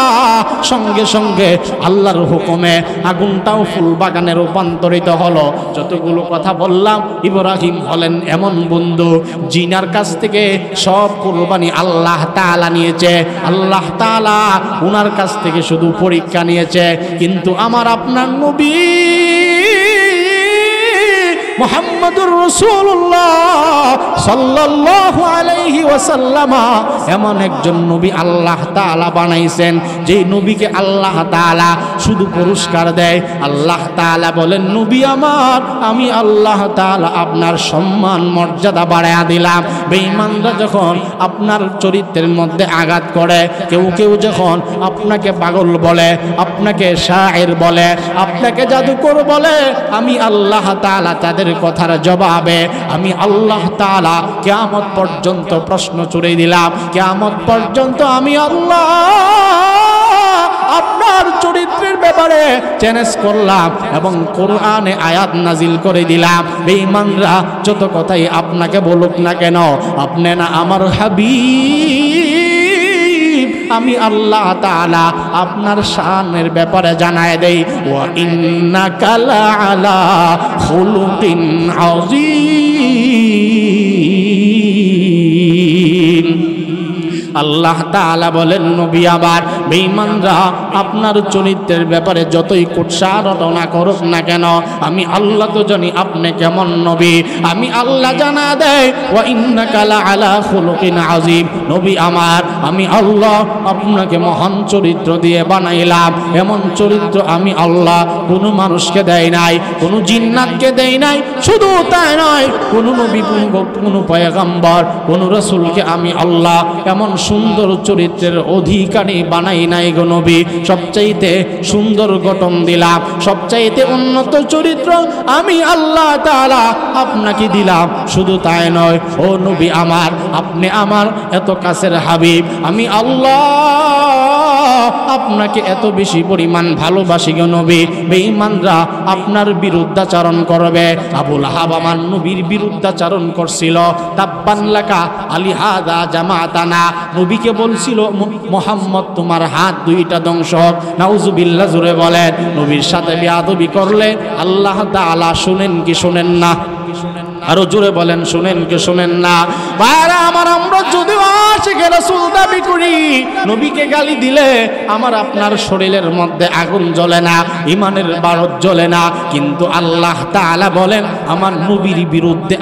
সঙ্গে সঙ্গে আল্লাহর হুকুমে আগুনটাও ফুল বাগানে রূপান্তরিত হলো যতগুলো কথা বললাম ইব্রাহিম হলেন এমন বন্ধু জিনার কাছ থেকে সব কোরবানি আল্লাহ আল্লাহ তালা নিয়েছে আল্লাহ তালা ওনার কাছ থেকে শুধু পরীক্ষা নিয়েছে কিন্তু আমার আপনার নবী মোহাম্মদুর রসুল্লাহ সাল্লাহ আলাইহি ওয়াসাল্লামা এমন একজন নবী আল্লাহ তালা বানাইছেন যে নবীকে আল্লাহ তালা শুধু পুরস্কার দেয় আল্লাহ তালা বলেন নবী আমার আমি আল্লাহ তালা আপনার সম্মান মর্যাদা বাড়ায়া দিলাম বেঈমানরা যখন আপনার চরিত্রের মধ্যে আঘাত করে কেউ কেউ যখন আপনাকে পাগল বলে আপনাকে শায়ের বলে আপনাকে জাদুকর বলে আমি আল্লাহ তালা তাদের কথার জবাবে আমি আল্লাহ তালা কেয়ামত পর্যন্ত প্রশ্ন চুড়ে দিলাম কেয়ামত পর্যন্ত আমি আল্লাহ আপনার চরিত্রের ব্যাপারে চ্যালেঞ্জ করলাম এবং কোরআনে আয়াত নাজিল করে দিলাম মানরা যত কথাই আপনাকে বলুক না কেন আপনি না আমার হাবি আমি আল্লাহ তালা আপনার শানের ব্যাপারে জানায় দেই ও ইন্না কালা আলা হুলুকিন আজিম আল্লাহ তালা বলেন নবী আবার বেইমানরা আপনার চরিত্রের ব্যাপারে যতই কুৎসা রটনা করুক না কেন আমি আল্লাহ তো জানি আপনি কেমন নবী আমি আল্লাহ জানা দেয় ও ইন্নাকালা আলা নবী আমার আমি আল্লাহ আপনাকে মহান চরিত্র দিয়ে বানাইলাম এমন চরিত্র আমি আল্লাহ কোনো মানুষকে দেয় নাই কোনো জিন্নাতকে দেয় নাই শুধু তাই নয় কোনো নবী কোনো পয়গাম্বর কোনো রসুলকে আমি আল্লাহ এমন সুন্দর চরিত্রের অধিকারী বানাই নাই গো নবী সবচাইতে সুন্দর গঠন দিলাম সবচাইতে উন্নত চরিত্র আমি আল্লাহ তাআলা আপনাকে দিলাম শুধু তাই নয় ও নবী আমার আপনি আমার এত কাছের হাবিব আমি আল্লাহ আপনাকে এত বেশি পরিমাণ ভালোবাসি গো নবী বেঈমানরা আপনার বিরুদ্ধাচারণ করবে আবুল হাব আমার নবীর বিরুদ্ধাচারণ করছিল তাব্বানলাকা আলী হাদা জামাতানা নবীকে বলছিল মোহাম্মদ তোমার হাত দুইটা ধ্বংস হোক নাউজুবিল্লা জুড়ে বলেন নবীর সাথে বিয়াদবি করলে আল্লাহ তালা শুনেন কি শুনেন না আরো জুড়ে বলেন শুনেন কে শুনেন না ভাইরা আমার আমরা যদি আশিকে রাসূল দাবি করি নবীকে গালি দিলে আমার আপনার শরীরের মধ্যে আগুন জ্বলে না ইমানের বারত জ্বলে না কিন্তু আল্লাহ বলেন আমার নবীর বিরুদ্ধে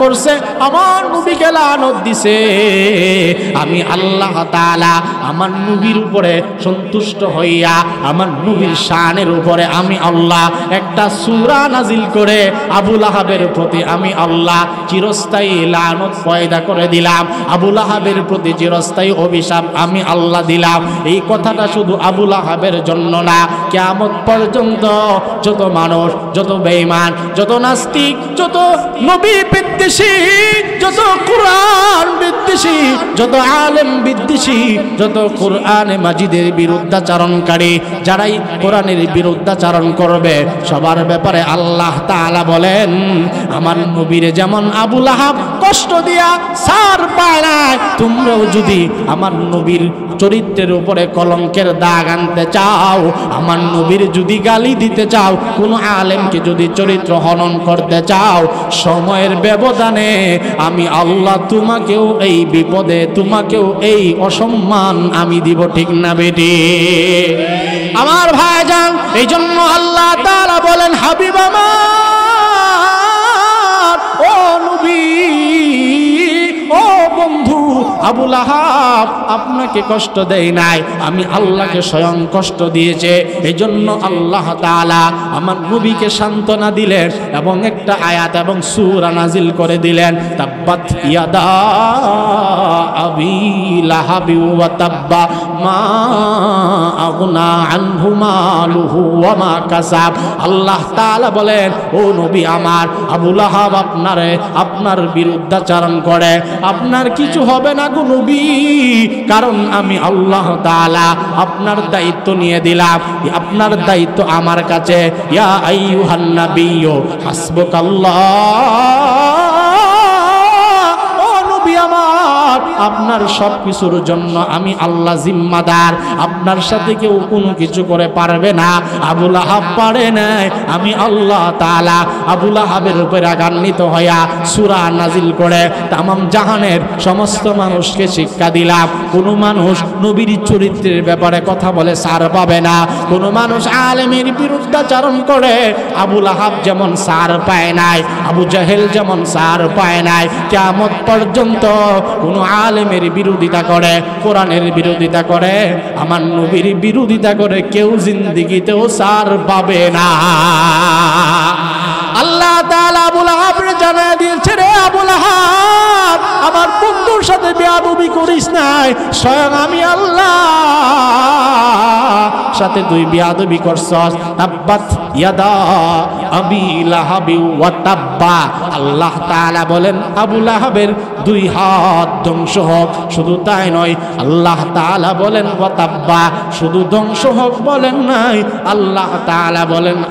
করছে আমার নবীকে লানত দিছে আমি আল্লাহ তাআলা আমার নবীর উপরে সন্তুষ্ট হইয়া আমার নবীর শানের উপরে আমি আল্লাহ একটা সুরা নাজিল করে আবু আবুল আহাবের প্রতি আমি আল্লাহ চিরস্থায়ী লানত পয়দা করে দিলাম আবুল আহাবের প্রতি চিরস্থায়ী অভিশাপ আমি আল্লাহ দিলাম এই কথাটা শুধু আবুল আহাবের জন্য না কেয়ামত পর্যন্ত যত মানুষ যত বেঈমান যত নাস্তিক যত নবী বিদ্বেষী যত কোরআন বিদ্বেষী যত আলেম বিদ্বেষী যত কোরআন মাজিদের বিরুদ্ধাচারণকারী যারাই কোরআনের বিরুদ্ধাচারণ করবে সবার ব্যাপারে আল্লাহ তাআলা বলে বলেন আমার নবীরে যেমন আবুল আহাব কষ্ট দিয়া সার পায় তোমরাও যদি আমার নবীর চরিত্রের উপরে কলঙ্কের দাগ আনতে চাও আমার নবীর যদি গালি দিতে চাও কোনো আলেমকে যদি চরিত্র হনন করতে চাও সময়ের ব্যবধানে আমি আল্লাহ তোমাকেও এই বিপদে তোমাকেও এই অসম্মান আমি দিব ঠিক না বেটি আমার ভাই যান এই জন্য আল্লাহ তারা বলেন হাবিব আমার নবী ও বন্ধু আবুল আহাব আপনাকে কষ্ট দেয় নাই আমি আল্লাহকে স্বয়ং কষ্ট দিয়েছে এই জন্য আল্লাহ তালা আমার নবীকে সান্ত্বনা দিলেন এবং একটা আয়াত এবং সুরা নাজিল করে দিলেন তাব্বাত ইয়াদা আবি লাহাবি ওয়া তাব্বা মা আগুনা আনহু মালুহু ওয়া মা কাসাব আল্লাহ তাআলা বলেন ও নবী আমার আবু লাহাব আপনারে আপনার বিরুদ্ধাচারণ করে আপনার কিছু হবে না গো নবী কারণ আমি আল্লাহ তালা আপনার দায়িত্ব নিয়ে দিলাম আপনার দায়িত্ব আমার কাছে ইয়া আইয়ুহান হাসবো হাসবুকাল্লাহ আপনার সব কিছুর জন্য আমি আল্লাহ জিম্মাদার আপনার সাথে কেউ কোনো কিছু করে পারবে না আবুল আহাব পারে নাই আমি আল্লাহ তালা আবুল আহাবের উপরে আগান্বিত হইয়া সুরা নাজিল করে তামাম জাহানের সমস্ত মানুষকে শিক্ষা দিলাম কোনো মানুষ নবীর চরিত্রের ব্যাপারে কথা বলে সার পাবে না কোনো মানুষ আলেমের বিরুদ্ধাচারণ করে আবুল আহাব যেমন সার পায় নাই আবু জাহেল যেমন সার পায় নাই কেমন পর্যন্ত কোনো আল আলেমের বিরোধিতা করে কোরআনের বিরোধিতা করে আমার নবীর বিরোধিতা করে কেউ জিন্দিগিতেও সার পাবে না আল্লাহ তালা বলা জানা দিয়েছে রে আবুল আহাব আমার বন্ধুর সাথে বেয়াদবি করিস নাই স্বয়ং আমি আল্লাহ সাথে তুই বেয়াদবি করছস তাব্বাত ইয়াদা আবি লাহাবি ওয়া তাব্বা আল্লাহ তাআলা বলেন আবু লাহাবের দুই হাত ধ্বংস হোক শুধু তাই নয় আল্লাহ তাআলা বলেন ওয়া তাব্বা শুধু ধ্বংস হোক বলেন নাই আল্লাহ তাআলা বলেন